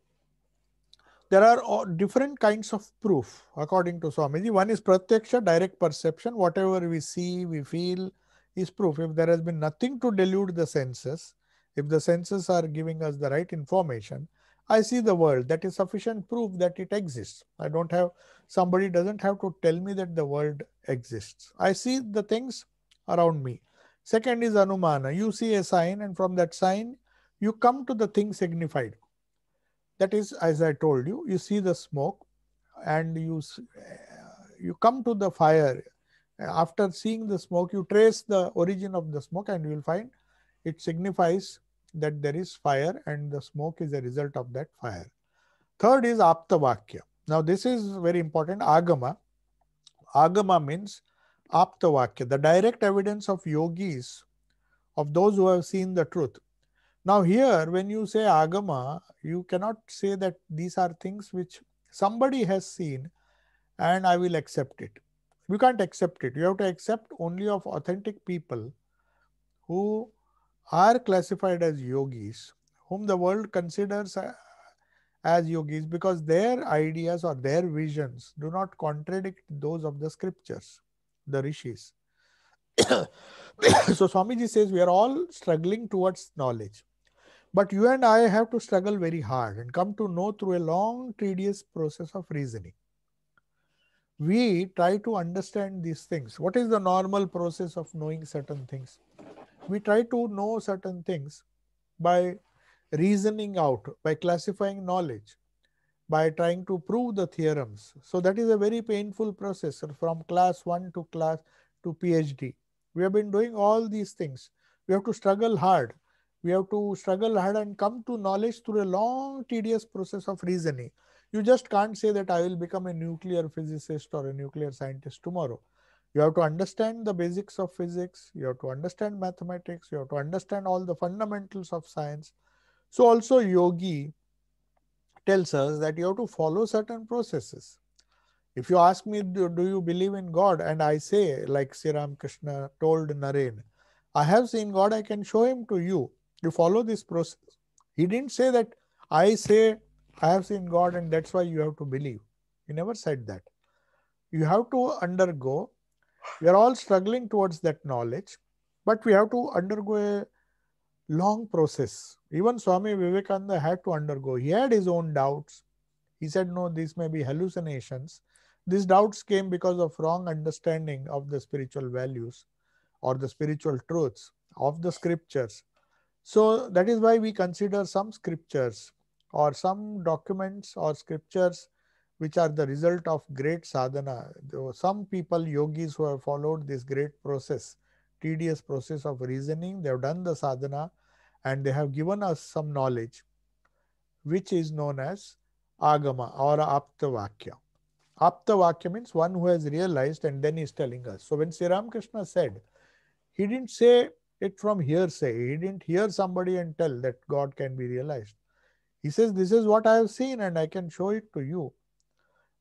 A: there are different kinds of proof according to Swamiji. One is pratyaksha, direct perception. Whatever we see, we feel is proof. If there has been nothing to delude the senses, if the senses are giving us the right information, I see the world. That is sufficient proof that it exists. I don't have, somebody doesn't have to tell me that the world exists. I see the things around me. Second is Anumana. You see a sign and from that sign, you come to the thing signified. That is, as I told you, you see the smoke and you, uh, you come to the fire. After seeing the smoke, you trace the origin of the smoke and you will find it signifies that there is fire and the smoke is a result of that fire. Third is Aptavakya. Now, this is very important. Agama. Agama means Aptavakya, the direct evidence of yogis, of those who have seen the truth. Now, here, when you say agama, you cannot say that these are things which somebody has seen and I will accept it. You can't accept it. You have to accept only of authentic people who are classified as yogis, whom the world considers uh, as yogis because their ideas or their visions do not contradict those of the scriptures the rishis. so Swamiji says we are all struggling towards knowledge. But you and I have to struggle very hard and come to know through a long, tedious process of reasoning. We try to understand these things. What is the normal process of knowing certain things? We try to know certain things by reasoning out, by classifying knowledge, by trying to prove the theorems. So that is a very painful process from class 1 to class to PhD. We have been doing all these things. We have to struggle hard. We have to struggle hard and come to knowledge through a long, tedious process of reasoning. You just can't say that I will become a nuclear physicist or a nuclear scientist tomorrow. You have to understand the basics of physics. You have to understand mathematics. You have to understand all the fundamentals of science. So also yogi, tells us that you have to follow certain processes. If you ask me, do, do you believe in God? And I say, like Sri Ramakrishna told Naren, I have seen God, I can show him to you. You follow this process. He didn't say that I say, I have seen God and that's why you have to believe. He never said that. You have to undergo, we are all struggling towards that knowledge, but we have to undergo a long process. Even Swami Vivekananda had to undergo. He had his own doubts. He said, No, these may be hallucinations. These doubts came because of wrong understanding of the spiritual values or the spiritual truths of the scriptures. So that is why we consider some scriptures or some documents or scriptures which are the result of great sadhana. There were Some people, yogis who have followed this great process, tedious process of reasoning, they have done the sadhana, and they have given us some knowledge which is known as agama or aptavakya. Aptavakya means one who has realized and then is telling us. So when Sri Ramakrishna said, he didn't say it from hearsay. He didn't hear somebody and tell that God can be realized. He says, This is what I have seen and I can show it to you.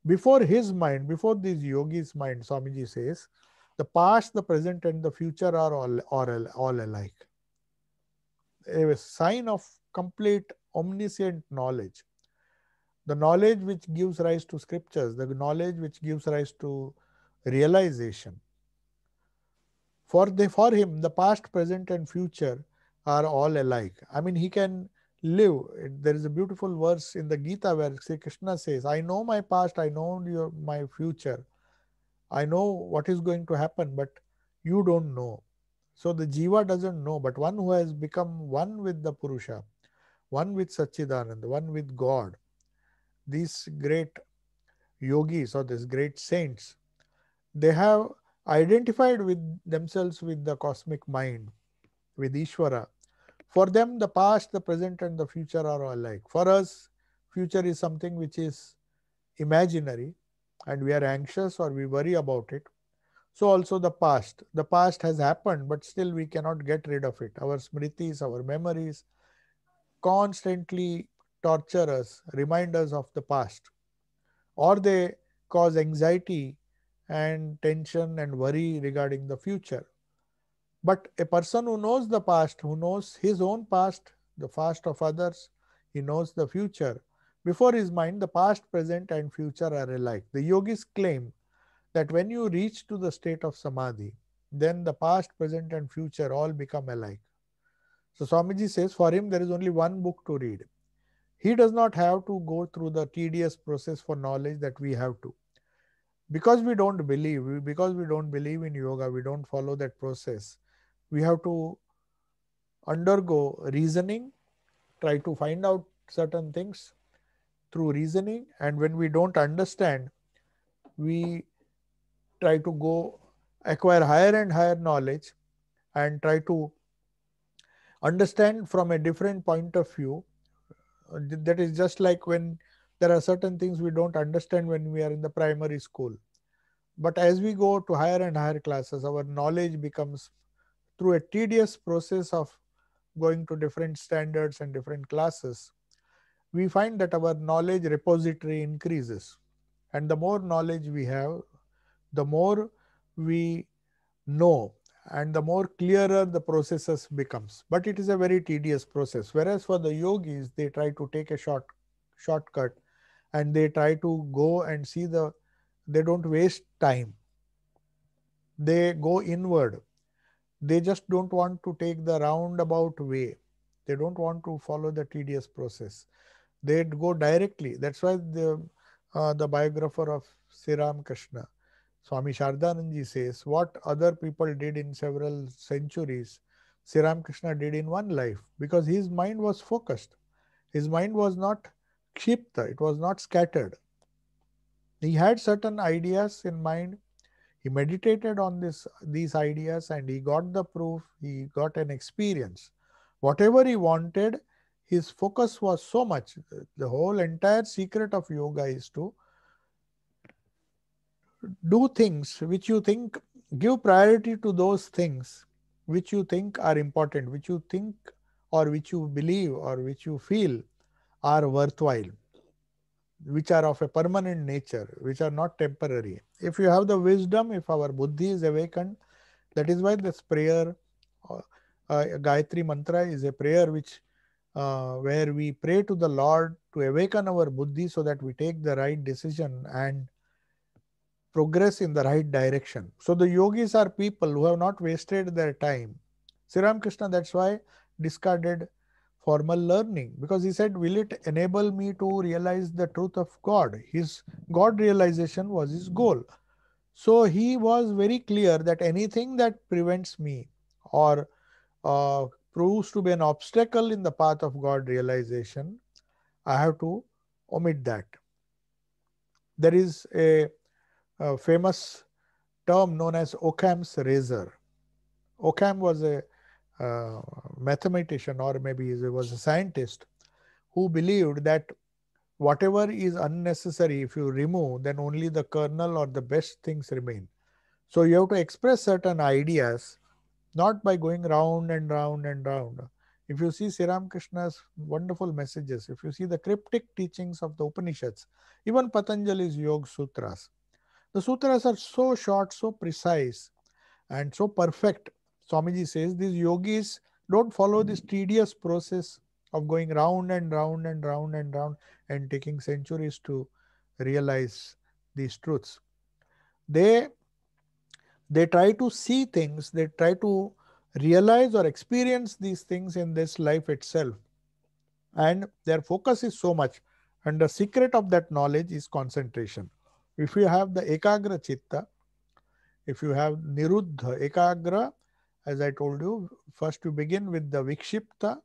A: Before his mind, before these yogis' mind, Swamiji says, the past, the present, and the future are all, all, all alike a sign of complete omniscient knowledge. The knowledge which gives rise to scriptures, the knowledge which gives rise to realization. For, the, for him, the past, present, and future are all alike. I mean, he can live. There is a beautiful verse in the Gita where Sri Krishna says, I know my past, I know your, my future, I know what is going to happen, but you don't know. So the jiva doesn't know, but one who has become one with the Purusha, one with Satchidananda, one with God, these great yogis or these great saints, they have identified with themselves with the cosmic mind, with Ishvara. For them, the past, the present, and the future are all alike. For us, future is something which is imaginary and we are anxious or we worry about it. So also the past. The past has happened, but still we cannot get rid of it. Our smritis, our memories constantly torture us, remind us of the past. Or they cause anxiety and tension and worry regarding the future. But a person who knows the past, who knows his own past, the past of others, he knows the future. Before his mind, the past, present, and future are alike. The yogis claim that when you reach to the state of samadhi, then the past, present, and future all become alike. So Swamiji says for him there is only one book to read. He does not have to go through the tedious process for knowledge that we have to. Because we don't believe, because we don't believe in yoga, we don't follow that process. We have to undergo reasoning, try to find out certain things through reasoning, and when we don't understand, we try to go acquire higher and higher knowledge and try to understand from a different point of view. Uh, that is just like when there are certain things we don't understand when we are in the primary school. But as we go to higher and higher classes, our knowledge becomes through a tedious process of going to different standards and different classes. We find that our knowledge repository increases. And the more knowledge we have, the more we know and the more clearer the processes becomes but it is a very tedious process whereas for the yogis they try to take a short shortcut and they try to go and see the they don't waste time they go inward they just don't want to take the roundabout way they don't want to follow the tedious process they go directly that's why the uh, the biographer of siram krishna Swami Shardananji says, what other people did in several centuries, Sri Ramakrishna did in one life because his mind was focused. His mind was not kshipta, it was not scattered. He had certain ideas in mind. He meditated on this, these ideas and he got the proof, he got an experience. Whatever he wanted, his focus was so much. The whole entire secret of yoga is to do things which you think give priority to those things which you think are important, which you think or which you believe or which you feel are worthwhile, which are of a permanent nature, which are not temporary. If you have the wisdom, if our buddhi is awakened, that is why this prayer, uh, uh Gayatri Mantra, is a prayer which uh, where we pray to the Lord to awaken our buddhi so that we take the right decision and progress in the right direction. So the yogis are people who have not wasted their time. Sri Ramakrishna, that's why, discarded formal learning because he said, Will it enable me to realize the truth of God? His God realization was his goal. So he was very clear that anything that prevents me or uh, proves to be an obstacle in the path of God realization, I have to omit that. There is a a famous term known as Occam's razor. Occam was a uh, mathematician or maybe he was a scientist who believed that whatever is unnecessary, if you remove, then only the kernel or the best things remain. So you have to express certain ideas, not by going round and round and round. If you see Sri Krishna's wonderful messages, if you see the cryptic teachings of the Upanishads, even Patanjali's Yoga Sutras, the sutras are so short, so precise, and so perfect. Swamiji says these yogis don't follow this hmm. tedious process of going round and round and round and round and taking centuries to realize these truths. They they try to see things, they try to realize or experience these things in this life itself. And their focus is so much. And the secret of that knowledge is concentration. If you have the Ekagra Chitta, if you have Niruddha, Ekagra, as I told you, first you begin with the Vikshipta,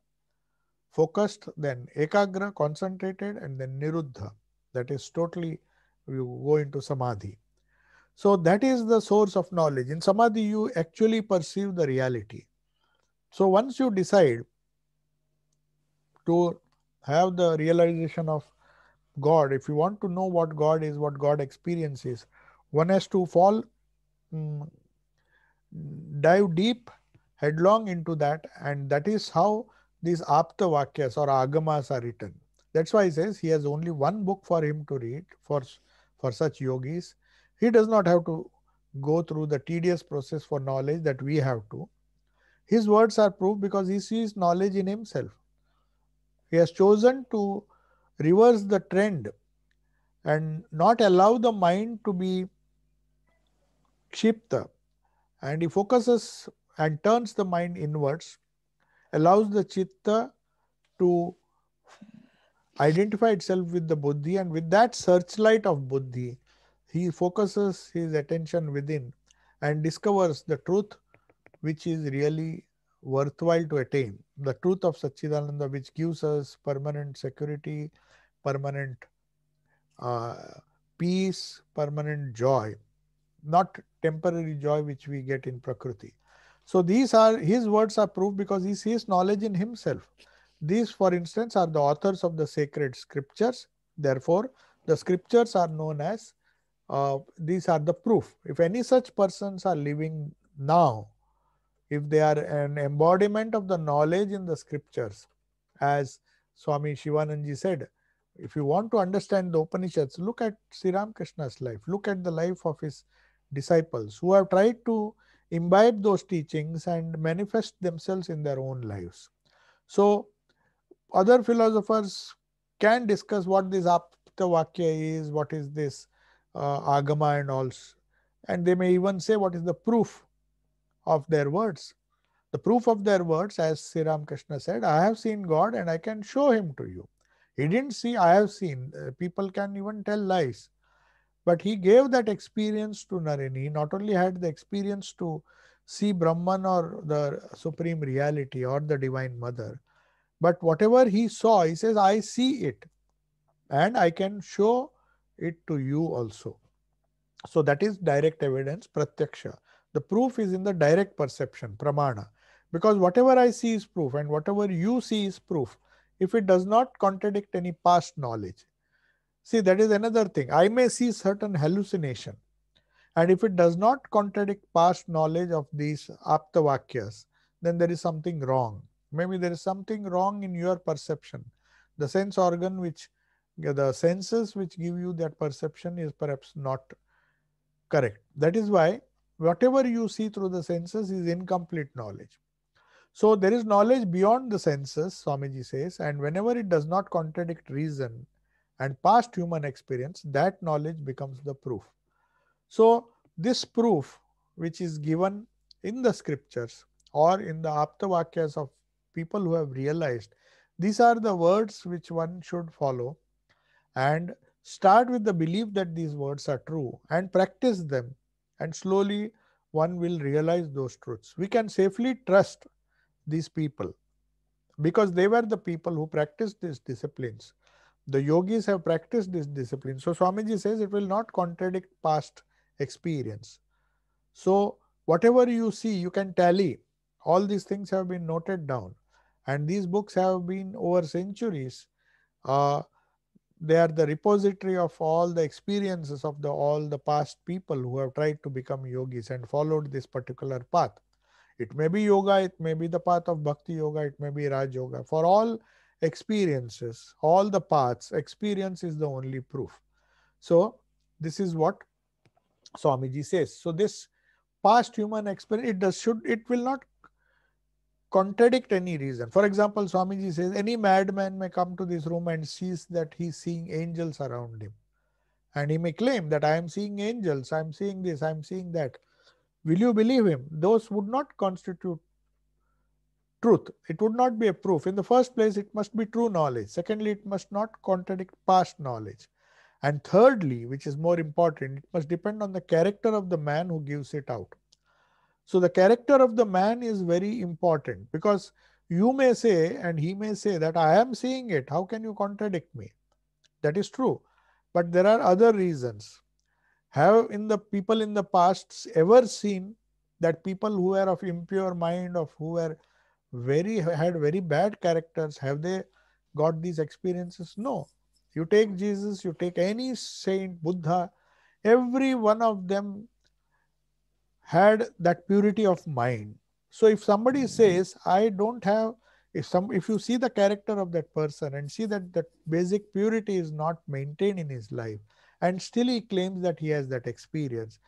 A: focused, then Ekagra, concentrated, and then Niruddha. That is totally, you go into Samadhi. So that is the source of knowledge. In Samadhi, you actually perceive the reality. So once you decide to have the realization of God, if you want to know what God is, what God experiences, one has to fall, um, dive deep, headlong into that, and that is how these apta or agamas are written. That's why he says he has only one book for him to read for, for such yogis. He does not have to go through the tedious process for knowledge that we have to. His words are proof because he sees knowledge in himself. He has chosen to reverse the trend and not allow the mind to be Kshipta and he focuses and turns the mind inwards, allows the Chitta to identify itself with the Buddhi and with that searchlight of Buddhi, he focuses his attention within and discovers the truth which is really worthwhile to attain the truth of Satchidananda, which gives us permanent security, permanent uh, peace, permanent joy, not temporary joy which we get in Prakriti. So these are his words are proof because he sees knowledge in himself. These, for instance, are the authors of the sacred scriptures. Therefore, the scriptures are known as uh, these are the proof. If any such persons are living now, if they are an embodiment of the knowledge in the scriptures, as Swami Shivananji said, if you want to understand the Upanishads, look at Sri Ramakrishna's life, look at the life of his disciples who have tried to imbibe those teachings and manifest themselves in their own lives. So, other philosophers can discuss what this Aptavakya is, what is this uh, Agama, and all, and they may even say what is the proof of their words. The proof of their words, as Sri Ramakrishna said, I have seen God and I can show him to you. He didn't see, I have seen. Uh, people can even tell lies. But he gave that experience to Narini. He not only had the experience to see Brahman or the Supreme Reality or the Divine Mother, but whatever he saw, he says, I see it and I can show it to you also. So that is direct evidence, pratyaksha. The proof is in the direct perception, pramana, because whatever I see is proof and whatever you see is proof if it does not contradict any past knowledge. See, that is another thing. I may see certain hallucination, and if it does not contradict past knowledge of these aptavakyas, then there is something wrong. Maybe there is something wrong in your perception. The sense organ which the senses which give you that perception is perhaps not correct. That is why Whatever you see through the senses is incomplete knowledge. So there is knowledge beyond the senses, Swamiji says, and whenever it does not contradict reason and past human experience, that knowledge becomes the proof. So this proof, which is given in the scriptures or in the aptavakyas of people who have realized, these are the words which one should follow and start with the belief that these words are true and practice them and slowly one will realize those truths. We can safely trust these people because they were the people who practiced these disciplines. The yogis have practiced this discipline. So Swamiji says it will not contradict past experience. So whatever you see, you can tally. All these things have been noted down. And these books have been over centuries uh, they are the repository of all the experiences of the all the past people who have tried to become yogis and followed this particular path it may be yoga it may be the path of bhakti yoga it may be raj yoga for all experiences all the paths experience is the only proof so this is what swamiji says so this past human experience it does should it will not contradict any reason. For example, Swamiji says any madman may come to this room and sees that he's seeing angels around him. And he may claim that I am seeing angels, I am seeing this, I am seeing that. Will you believe him? Those would not constitute truth. It would not be a proof. In the first place, it must be true knowledge. Secondly, it must not contradict past knowledge. And thirdly, which is more important, it must depend on the character of the man who gives it out. So the character of the man is very important because you may say and he may say that I am seeing it. How can you contradict me? That is true. But there are other reasons. Have in the people in the past ever seen that people who were of impure mind, of who were very had very bad characters, have they got these experiences? No. You take Jesus, you take any saint, Buddha, every one of them had that purity of mind. So if somebody mm-hmm. says, I don't have, if some, if you see the character of that person and see that that basic purity is not maintained in his life, and still he claims that he has that experience,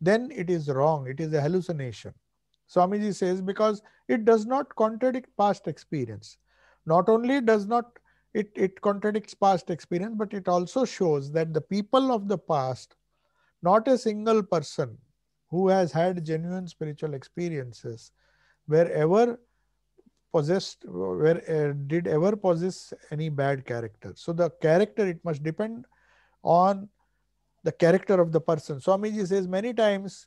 A: then it is wrong. It is a hallucination. Swamiji says because it does not contradict past experience. Not only does not it, it contradicts past experience, but it also shows that the people of the past, not a single person, who has had genuine spiritual experiences, wherever possessed, where uh, did ever possess any bad character. So the character it must depend on the character of the person. Swamiji says many times,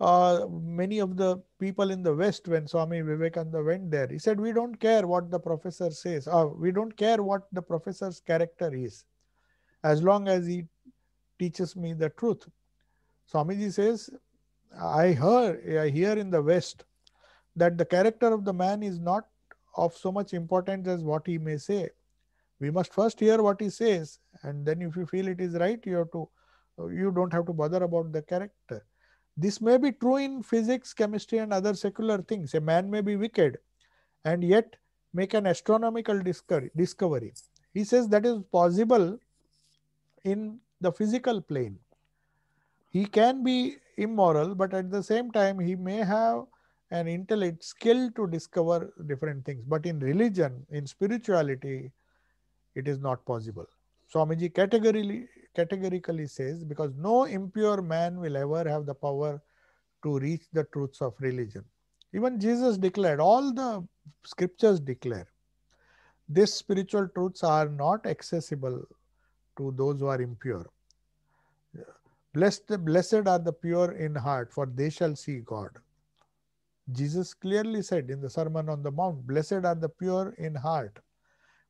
A: uh, many of the people in the West, when Swami Vivekananda went there, he said, We don't care what the professor says, uh, we don't care what the professor's character is, as long as he teaches me the truth. Swamiji says, I heard, I hear in the West that the character of the man is not of so much importance as what he may say. We must first hear what he says, and then if you feel it is right, you have to, you don't have to bother about the character. This may be true in physics, chemistry, and other secular things. A man may be wicked, and yet make an astronomical discovery. He says that is possible in the physical plane he can be immoral, but at the same time, he may have an intellect skill to discover different things. But in religion, in spirituality, it is not possible. Swamiji categorically, categorically says, because no impure man will ever have the power to reach the truths of religion. Even Jesus declared, all the scriptures declare, these spiritual truths are not accessible to those who are impure. Blessed, blessed are the pure in heart, for they shall see God. Jesus clearly said in the Sermon on the Mount, Blessed are the pure in heart.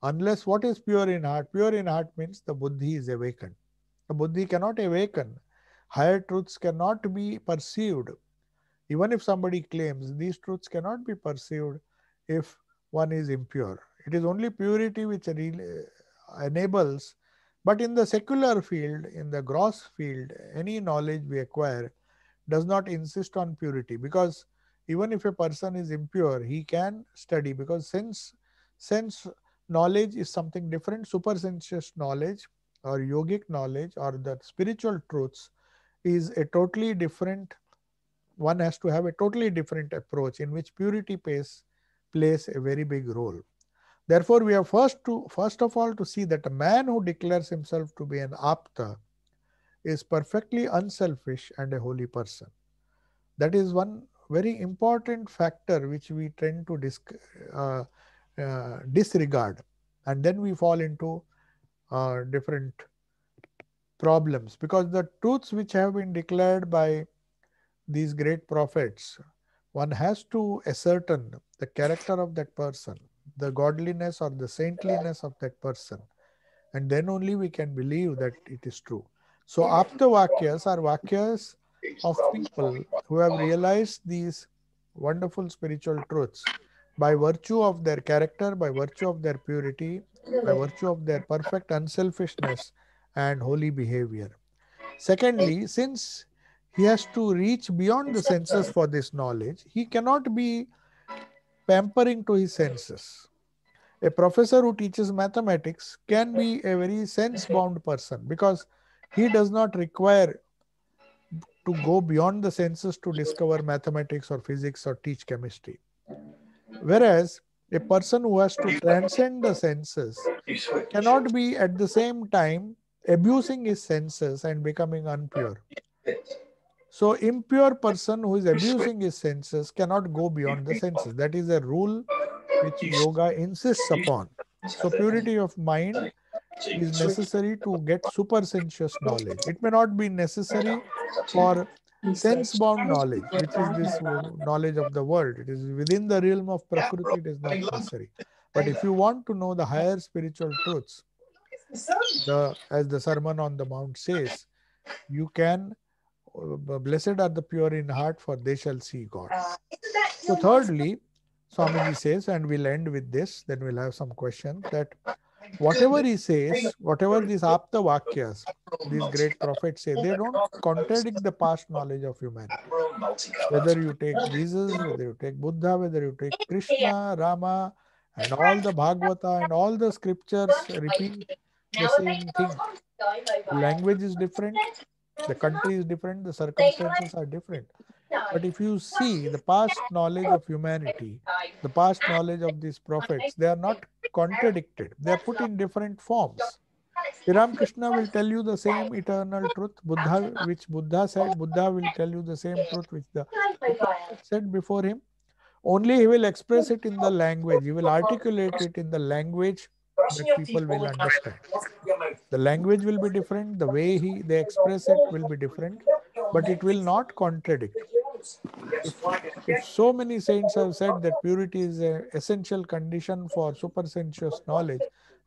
A: Unless what is pure in heart? Pure in heart means the buddhi is awakened. The buddhi cannot awaken. Higher truths cannot be perceived. Even if somebody claims these truths cannot be perceived if one is impure. It is only purity which enables but in the secular field, in the gross field, any knowledge we acquire does not insist on purity because even if a person is impure, he can study because since sense knowledge is something different, supersensuous knowledge or yogic knowledge or the spiritual truths is a totally different one has to have a totally different approach in which purity plays, plays a very big role. Therefore, we have first to first of all to see that a man who declares himself to be an apta is perfectly unselfish and a holy person. That is one very important factor which we tend to uh, uh, disregard, and then we fall into uh, different problems because the truths which have been declared by these great prophets, one has to ascertain the character of that person the godliness or the saintliness of that person. And then only we can believe that it is true. So, Apta Vakyas are Vakyas of people who have realized these wonderful spiritual truths by virtue of their character, by virtue of their purity, by virtue of their perfect unselfishness and holy behavior. Secondly, since he has to reach beyond the senses for this knowledge, he cannot be pampering to his senses a professor who teaches mathematics can be a very sense bound person because he does not require to go beyond the senses to discover mathematics or physics or teach chemistry. Whereas a person who has to transcend the senses cannot be at the same time abusing his senses and becoming unpure. So impure person who is abusing his senses cannot go beyond the senses. That is a rule which yoga insists upon. So purity of mind is necessary to get supersensuous knowledge. It may not be necessary for sense-bound knowledge, which is this knowledge of the world. It is within the realm of Prakriti, it is not necessary. But if you want to know the higher spiritual truths, the, as the Sermon on the Mount says, you can, uh, blessed are the pure in heart, for they shall see God. So thirdly, Swamiji says, and we'll end with this, then we'll have some questions that whatever he says, whatever these apta vakyas, these great prophets say, they don't contradict the past knowledge of humanity. Whether you take Jesus, whether you take Buddha, whether you take Krishna, Rama, and all the Bhagavata and all the scriptures repeat the same thing. Language is different, the country is different, the circumstances are different. But if you see the past knowledge of humanity, the past knowledge of these prophets, they are not contradicted. They are put in different forms. Sri Ramakrishna will tell you the same eternal truth, Buddha, which Buddha said, Buddha will tell you the same truth which the said before him. Only he will express it in the language, he will articulate it in the language that people will understand. The language will be different, the way he they express it will be different but it will not contradict. If, if so many saints have said that purity is an essential condition for supersensuous knowledge,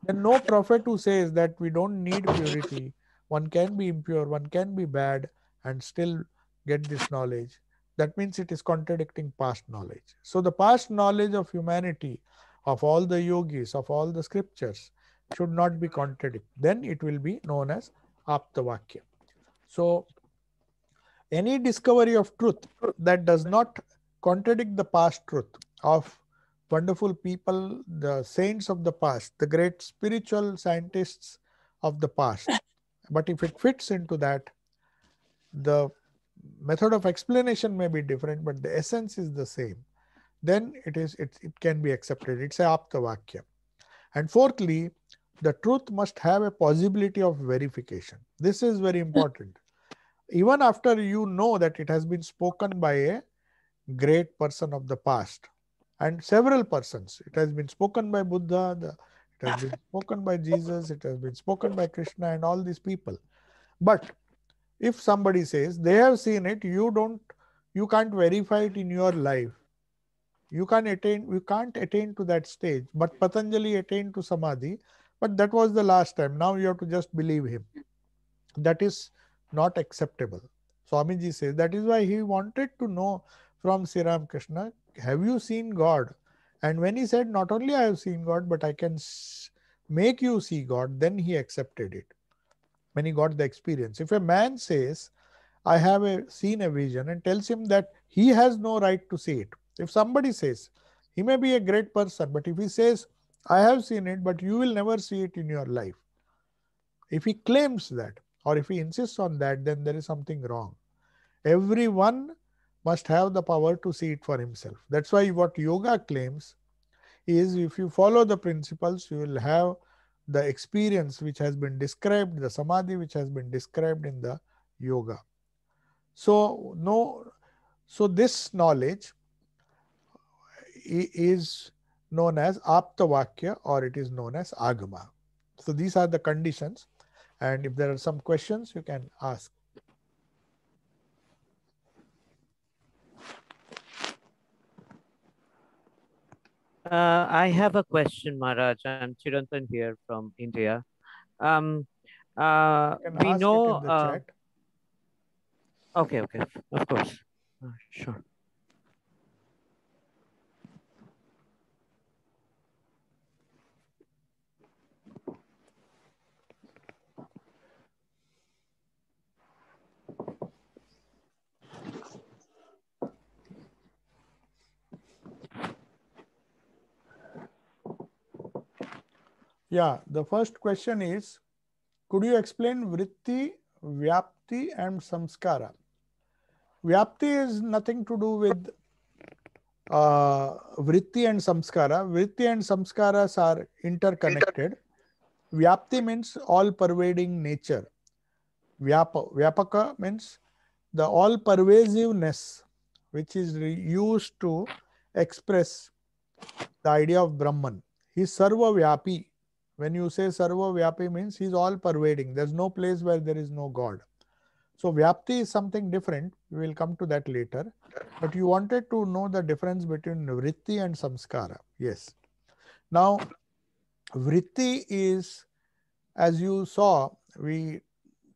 A: then no prophet who says that we don't need purity, one can be impure, one can be bad, and still get this knowledge. That means it is contradicting past knowledge. So, the past knowledge of humanity, of all the yogis, of all the scriptures, should not be contradicted. Then it will be known as Aptavakya. So, any discovery of truth that does not contradict the past truth of wonderful people, the saints of the past, the great spiritual scientists of the past. But if it fits into that, the method of explanation may be different, but the essence is the same. Then it is it, it can be accepted. It's a aptavakya. And fourthly, the truth must have a possibility of verification. This is very important even after you know that it has been spoken by a great person of the past and several persons. It has been spoken by Buddha, the, it has been spoken by Jesus, it has been spoken by Krishna and all these people. But if somebody says they have seen it, you don't, you can't verify it in your life. You can attain, you can't attain to that stage. But Patanjali attained to samadhi, but that was the last time. Now you have to just believe him. That is not acceptable. Swamiji says that is why he wanted to know from Sri Ramakrishna, have you seen God? And when he said, not only I have seen God, but I can make you see God, then he accepted it. When he got the experience. If a man says, I have a, seen a vision and tells him that he has no right to see it. If somebody says, he may be a great person, but if he says, I have seen it, but you will never see it in your life. If he claims that, or if he insists on that, then there is something wrong. Everyone must have the power to see it for himself. That's why what yoga claims is if you follow the principles, you will have the experience which has been described, the samadhi which has been described in the yoga. So, no, so this knowledge is known as aptavakya or it is known as agama. So, these are the conditions and if there are some questions, you can ask. Uh, I have a question, Maharaj. I'm Chirantan here from India. Um, uh, we know. Uh, okay, okay, of course. Uh, sure. Yeah, the first question is, could you explain vritti, vyapti and samskara? Vyapti is nothing to do with uh, vritti and samskara. Vritti and samskaras are interconnected. Vyapti means all pervading nature. Vyapa, vyapaka means the all pervasiveness which is used to express the idea of Brahman. He is Sarva Vyapi. When you say Sarva Vyapi means he's all pervading. There's no place where there is no God. So Vyapti is something different. We will come to that later. But you wanted to know the difference between Vritti and Samskara. Yes. Now, Vritti is, as you saw, we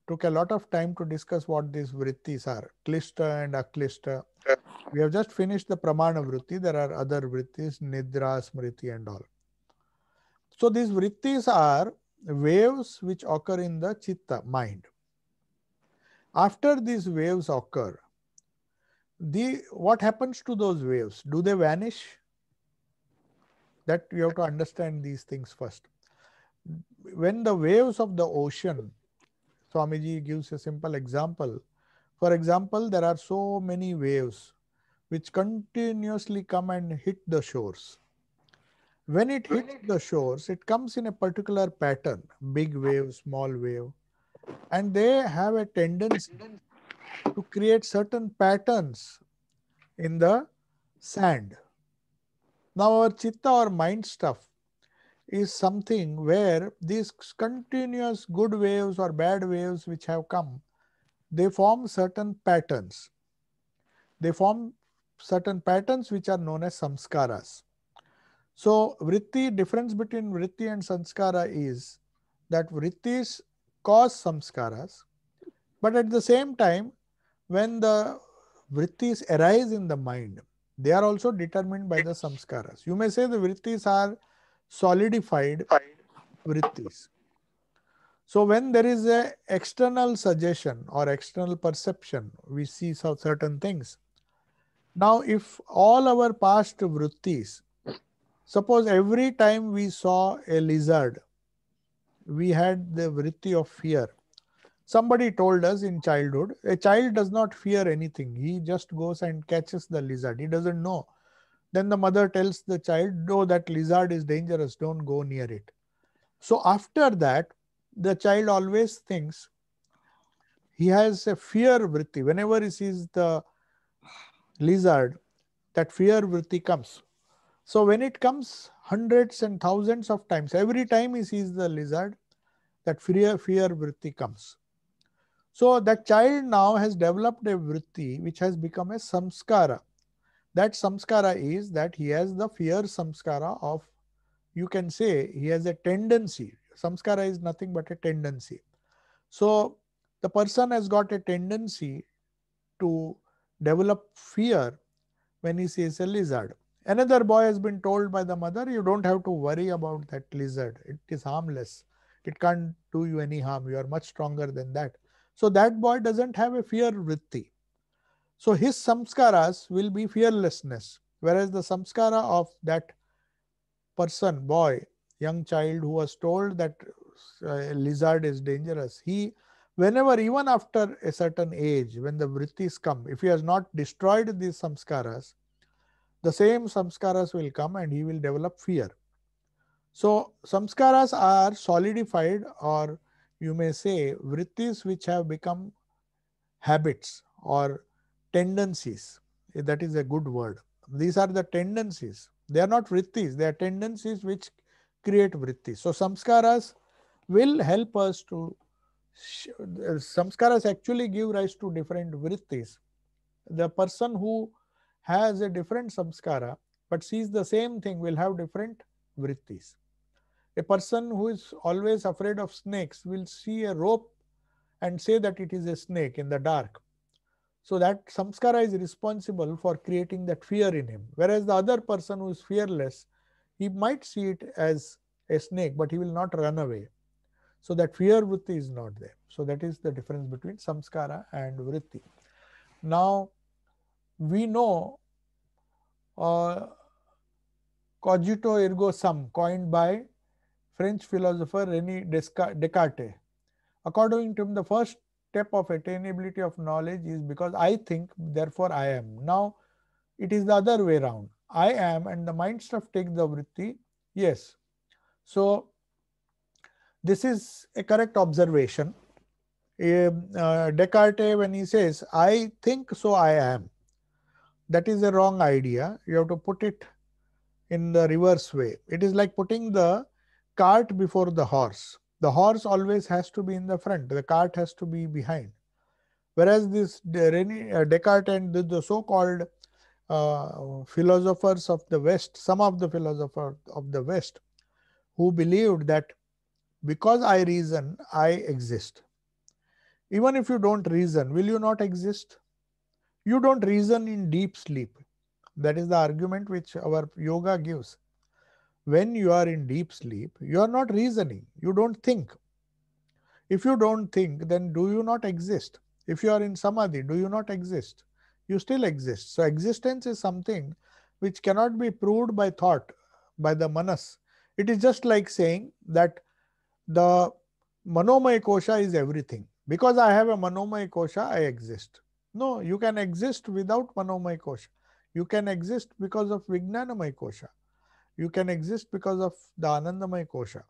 A: took a lot of time to discuss what these vrittis are klishta and aklishta. We have just finished the pramana vritti. There are other vrittis, nidra, smriti, and all. So these vrittis are waves which occur in the chitta mind. After these waves occur, the what happens to those waves? Do they vanish? That you have to understand these things first. When the waves of the ocean, Swamiji gives a simple example. For example, there are so many waves which continuously come and hit the shores when it hits the shores, it comes in a particular pattern big wave, small wave. And they have a tendency to create certain patterns in the sand. Now, our chitta or mind stuff is something where these continuous good waves or bad waves which have come, they form certain patterns. They form certain patterns which are known as samskaras so vritti difference between vritti and sanskara is that vrittis cause samskaras, but at the same time, when the vrittis arise in the mind, they are also determined by the samskaras. You may say the vrittis are solidified vrittis. So when there is a external suggestion or external perception, we see certain things. Now, if all our past vrittis Suppose every time we saw a lizard, we had the vritti of fear. Somebody told us in childhood, a child does not fear anything. He just goes and catches the lizard. He doesn't know. Then the mother tells the child, no, that lizard is dangerous. Don't go near it. So after that, the child always thinks he has a fear vritti. Whenever he sees the lizard, that fear vritti comes. So when it comes hundreds and thousands of times, every time he sees the lizard, that fear, fear vritti comes. So that child now has developed a vritti which has become a samskara. That samskara is that he has the fear samskara of, you can say he has a tendency. Samskara is nothing but a tendency. So the person has got a tendency to develop fear when he sees a lizard. Another boy has been told by the mother, you don't have to worry about that lizard. It is harmless. It can't do you any harm. You are much stronger than that. So that boy doesn't have a fear vritti. So his samskaras will be fearlessness, whereas the samskara of that person, boy, young child who was told that uh, lizard is dangerous, he, whenever, even after a certain age, when the vrittis come, if he has not destroyed these samskaras, the same samskaras will come and he will develop fear. So samskaras are solidified or you may say vrittis which have become habits or tendencies. That is a good word. These are the tendencies. They are not vrittis, they are tendencies which create vrittis. So samskaras will help us to uh, samskaras actually give rise to different vrittis. The person who has a different samskara but sees the same thing will have different vrittis. A person who is always afraid of snakes will see a rope and say that it is a snake in the dark. So that samskara is responsible for creating that fear in him. Whereas the other person who is fearless, he might see it as a snake, but he will not run away. So that fear vritti is not there. So that is the difference between samskara and vritti. Now, we know uh, cogito ergo sum coined by French philosopher René Descartes. According to him, the first step of attainability of knowledge is because I think, therefore I am. Now, it is the other way around. I am and the mind stuff takes the vritti. Yes. So, this is a correct observation. Um, uh, Descartes, when he says, I think, so I am that is a wrong idea. You have to put it in the reverse way. It is like putting the cart before the horse. The horse always has to be in the front, the cart has to be behind. Whereas this uh, Descartes and the so called uh, philosophers of the West, some of the philosophers of the West, who believed that because I reason, I exist. Even if you don't reason, will you not exist? You don't reason in deep sleep. That is the argument which our yoga gives. When you are in deep sleep, you are not reasoning, you don't think. If you don't think, then do you not exist? If you are in samadhi, do you not exist? You still exist. So, existence is something which cannot be proved by thought, by the manas. It is just like saying that the manomaya kosha is everything. Because I have a manomaya kosha, I exist. No, you can exist without Manomai Kosha. You can exist because of Vijnanamai Kosha. You can exist because of the Anandamai Kosha.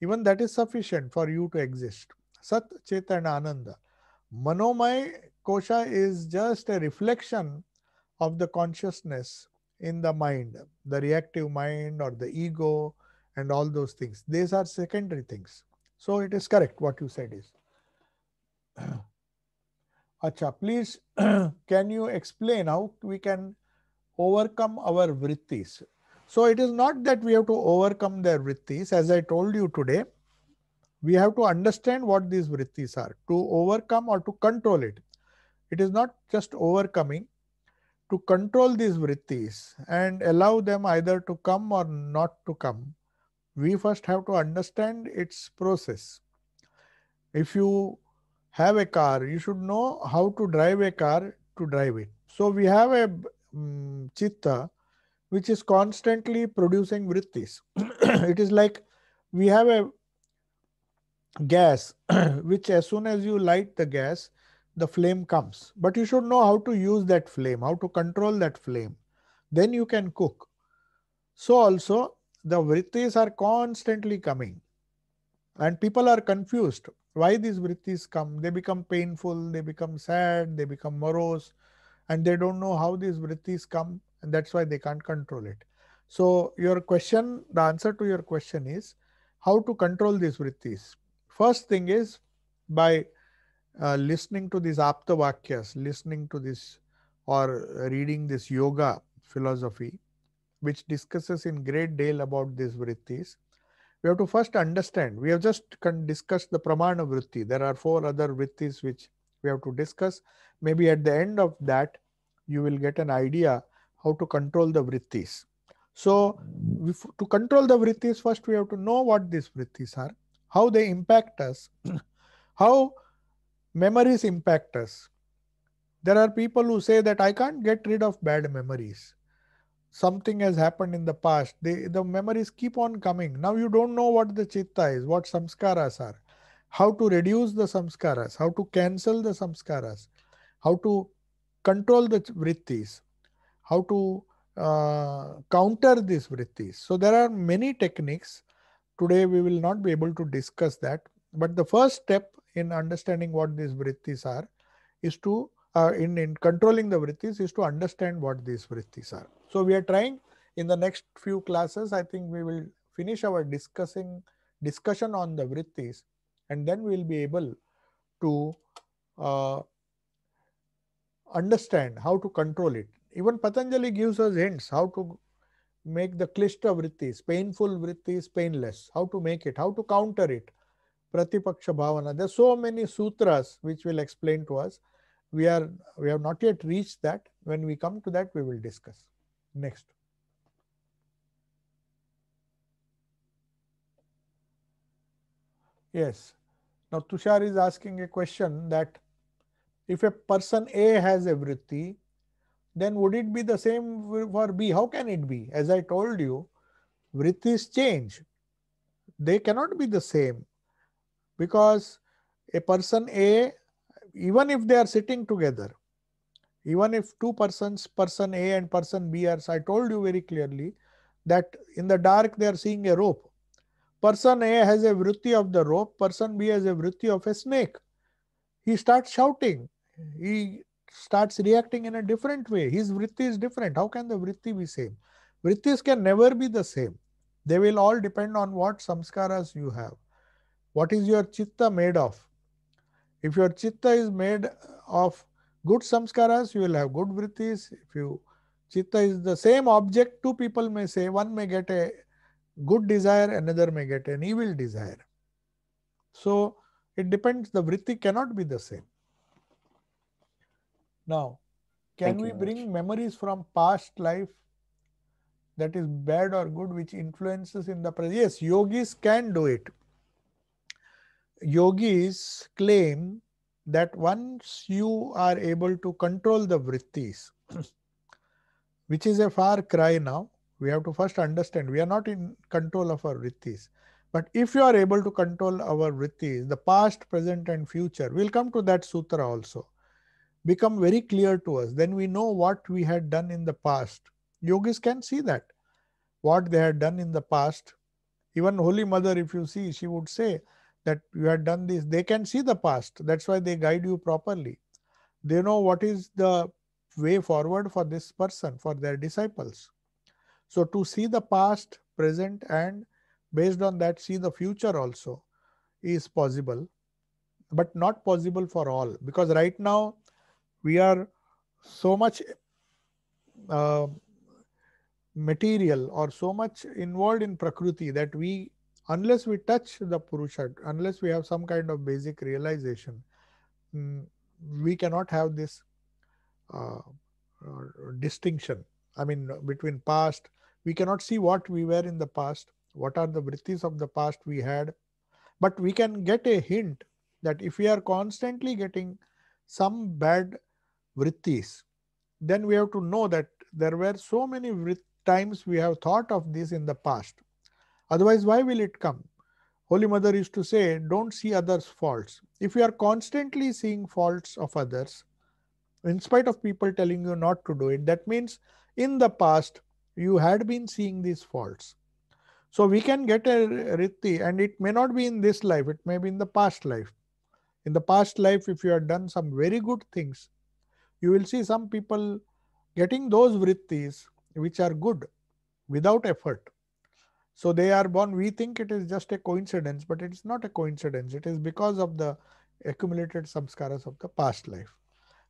A: Even that is sufficient for you to exist. Sat, Cheta, and Ananda. Manomai Kosha is just a reflection of the consciousness in the mind, the reactive mind or the ego, and all those things. These are secondary things. So it is correct what you said is. Acha, please can you explain how we can overcome our vrittis? So it is not that we have to overcome their vrittis. As I told you today, we have to understand what these vrittis are to overcome or to control it. It is not just overcoming to control these vrittis and allow them either to come or not to come. We first have to understand its process. If you have a car, you should know how to drive a car to drive it. So we have a um, chitta which is constantly producing vrittis. it is like we have a gas which as soon as you light the gas, the flame comes. But you should know how to use that flame, how to control that flame. Then you can cook. So also the vrittis are constantly coming and people are confused why these vrittis come. They become painful, they become sad, they become morose, and they don't know how these vrittis come, and that's why they can't control it. So, your question, the answer to your question is how to control these vrittis. First thing is by uh, listening to these aptavakyas, listening to this or reading this yoga philosophy, which discusses in great detail about these vrittis we have to first understand. We have just discussed the Pramana Vritti. There are four other Vrittis which we have to discuss. Maybe at the end of that, you will get an idea how to control the Vrittis. So to control the Vrittis, first we have to know what these Vrittis are, how they impact us, how memories impact us. There are people who say that I can't get rid of bad memories something has happened in the past they, the memories keep on coming now you don't know what the chitta is what samskaras are how to reduce the samskaras how to cancel the samskaras how to control the vrittis how to uh, counter these vrittis so there are many techniques today we will not be able to discuss that but the first step in understanding what these vrittis are is to uh, in, in controlling the vrittis is to understand what these vrittis are. So we are trying in the next few classes, I think we will finish our discussing discussion on the vrittis and then we'll be able to uh, understand how to control it. Even Patanjali gives us hints how to make the klishta vrittis, painful vrittis, painless, how to make it, how to counter it, pratipaksha bhavana. There are so many sutras which will explain to us we are we have not yet reached that when we come to that we will discuss next yes now tushar is asking a question that if a person a has a vritti then would it be the same for b how can it be as i told you vrittis change they cannot be the same because a person a even if they are sitting together, even if two persons, person A and person B are, I told you very clearly that in the dark they are seeing a rope. Person A has a vritti of the rope, person B has a vritti of a snake. He starts shouting, he starts reacting in a different way. His vritti is different. How can the vritti be same? Vrittis can never be the same. They will all depend on what samskaras you have. What is your chitta made of? If your chitta is made of good samskaras, you will have good vrittis. If you chitta is the same object, two people may say, one may get a good desire, another may get an evil desire. So it depends, the vritti cannot be the same. Now,
B: can Thank we bring
A: much. memories from past life that is bad or good which influences in the present? Yes, yogis can do it yogis claim that once you are able to control the vrittis, which is a far cry now, we have to first understand we are not in control of our vrittis. But if you are able to control our vrittis, the past, present, and future, we'll come to that sutra also, become very clear to us. Then we know what we had done in the past. Yogis can see that, what they had done in the past. Even Holy Mother, if you see, she would say, that you had done this they can see the past that's why they guide you properly they know what is the way forward for this person for their disciples so to see the past present and based on that see the future also is possible but not possible for all because right now we are so much uh, material or so much involved in prakruti that we unless we touch the purusha unless we have some kind of basic realization mm, we cannot have this uh, uh, distinction i mean between past we cannot see what we were in the past what are the vrittis of the past we had but we can get a hint that if we are constantly getting some bad vrittis then we have to know that there were so many times we have thought of this in the past Otherwise, why will it come? Holy Mother used to say, don't see others' faults. If you are constantly seeing faults of others, in spite of people telling you not to do it, that means in the past you had been seeing these faults. So we can get a Ritti, and it may not be in this life, it may be in the past life. In the past life, if you had done some very good things, you will see some people getting those Vrittis which are good without effort. So they are born. We think it is just a coincidence, but it's not a coincidence. It is because of the accumulated samskaras of the past life.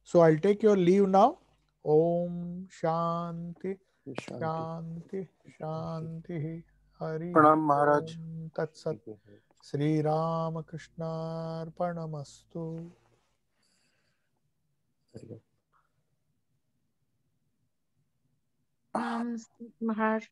A: So I'll take your leave now. Om Shanti Shanti Shanti Hari Pranam Maharaj Tat Sat Sri Ramakrishna Pranamastu. Um, Maharaj.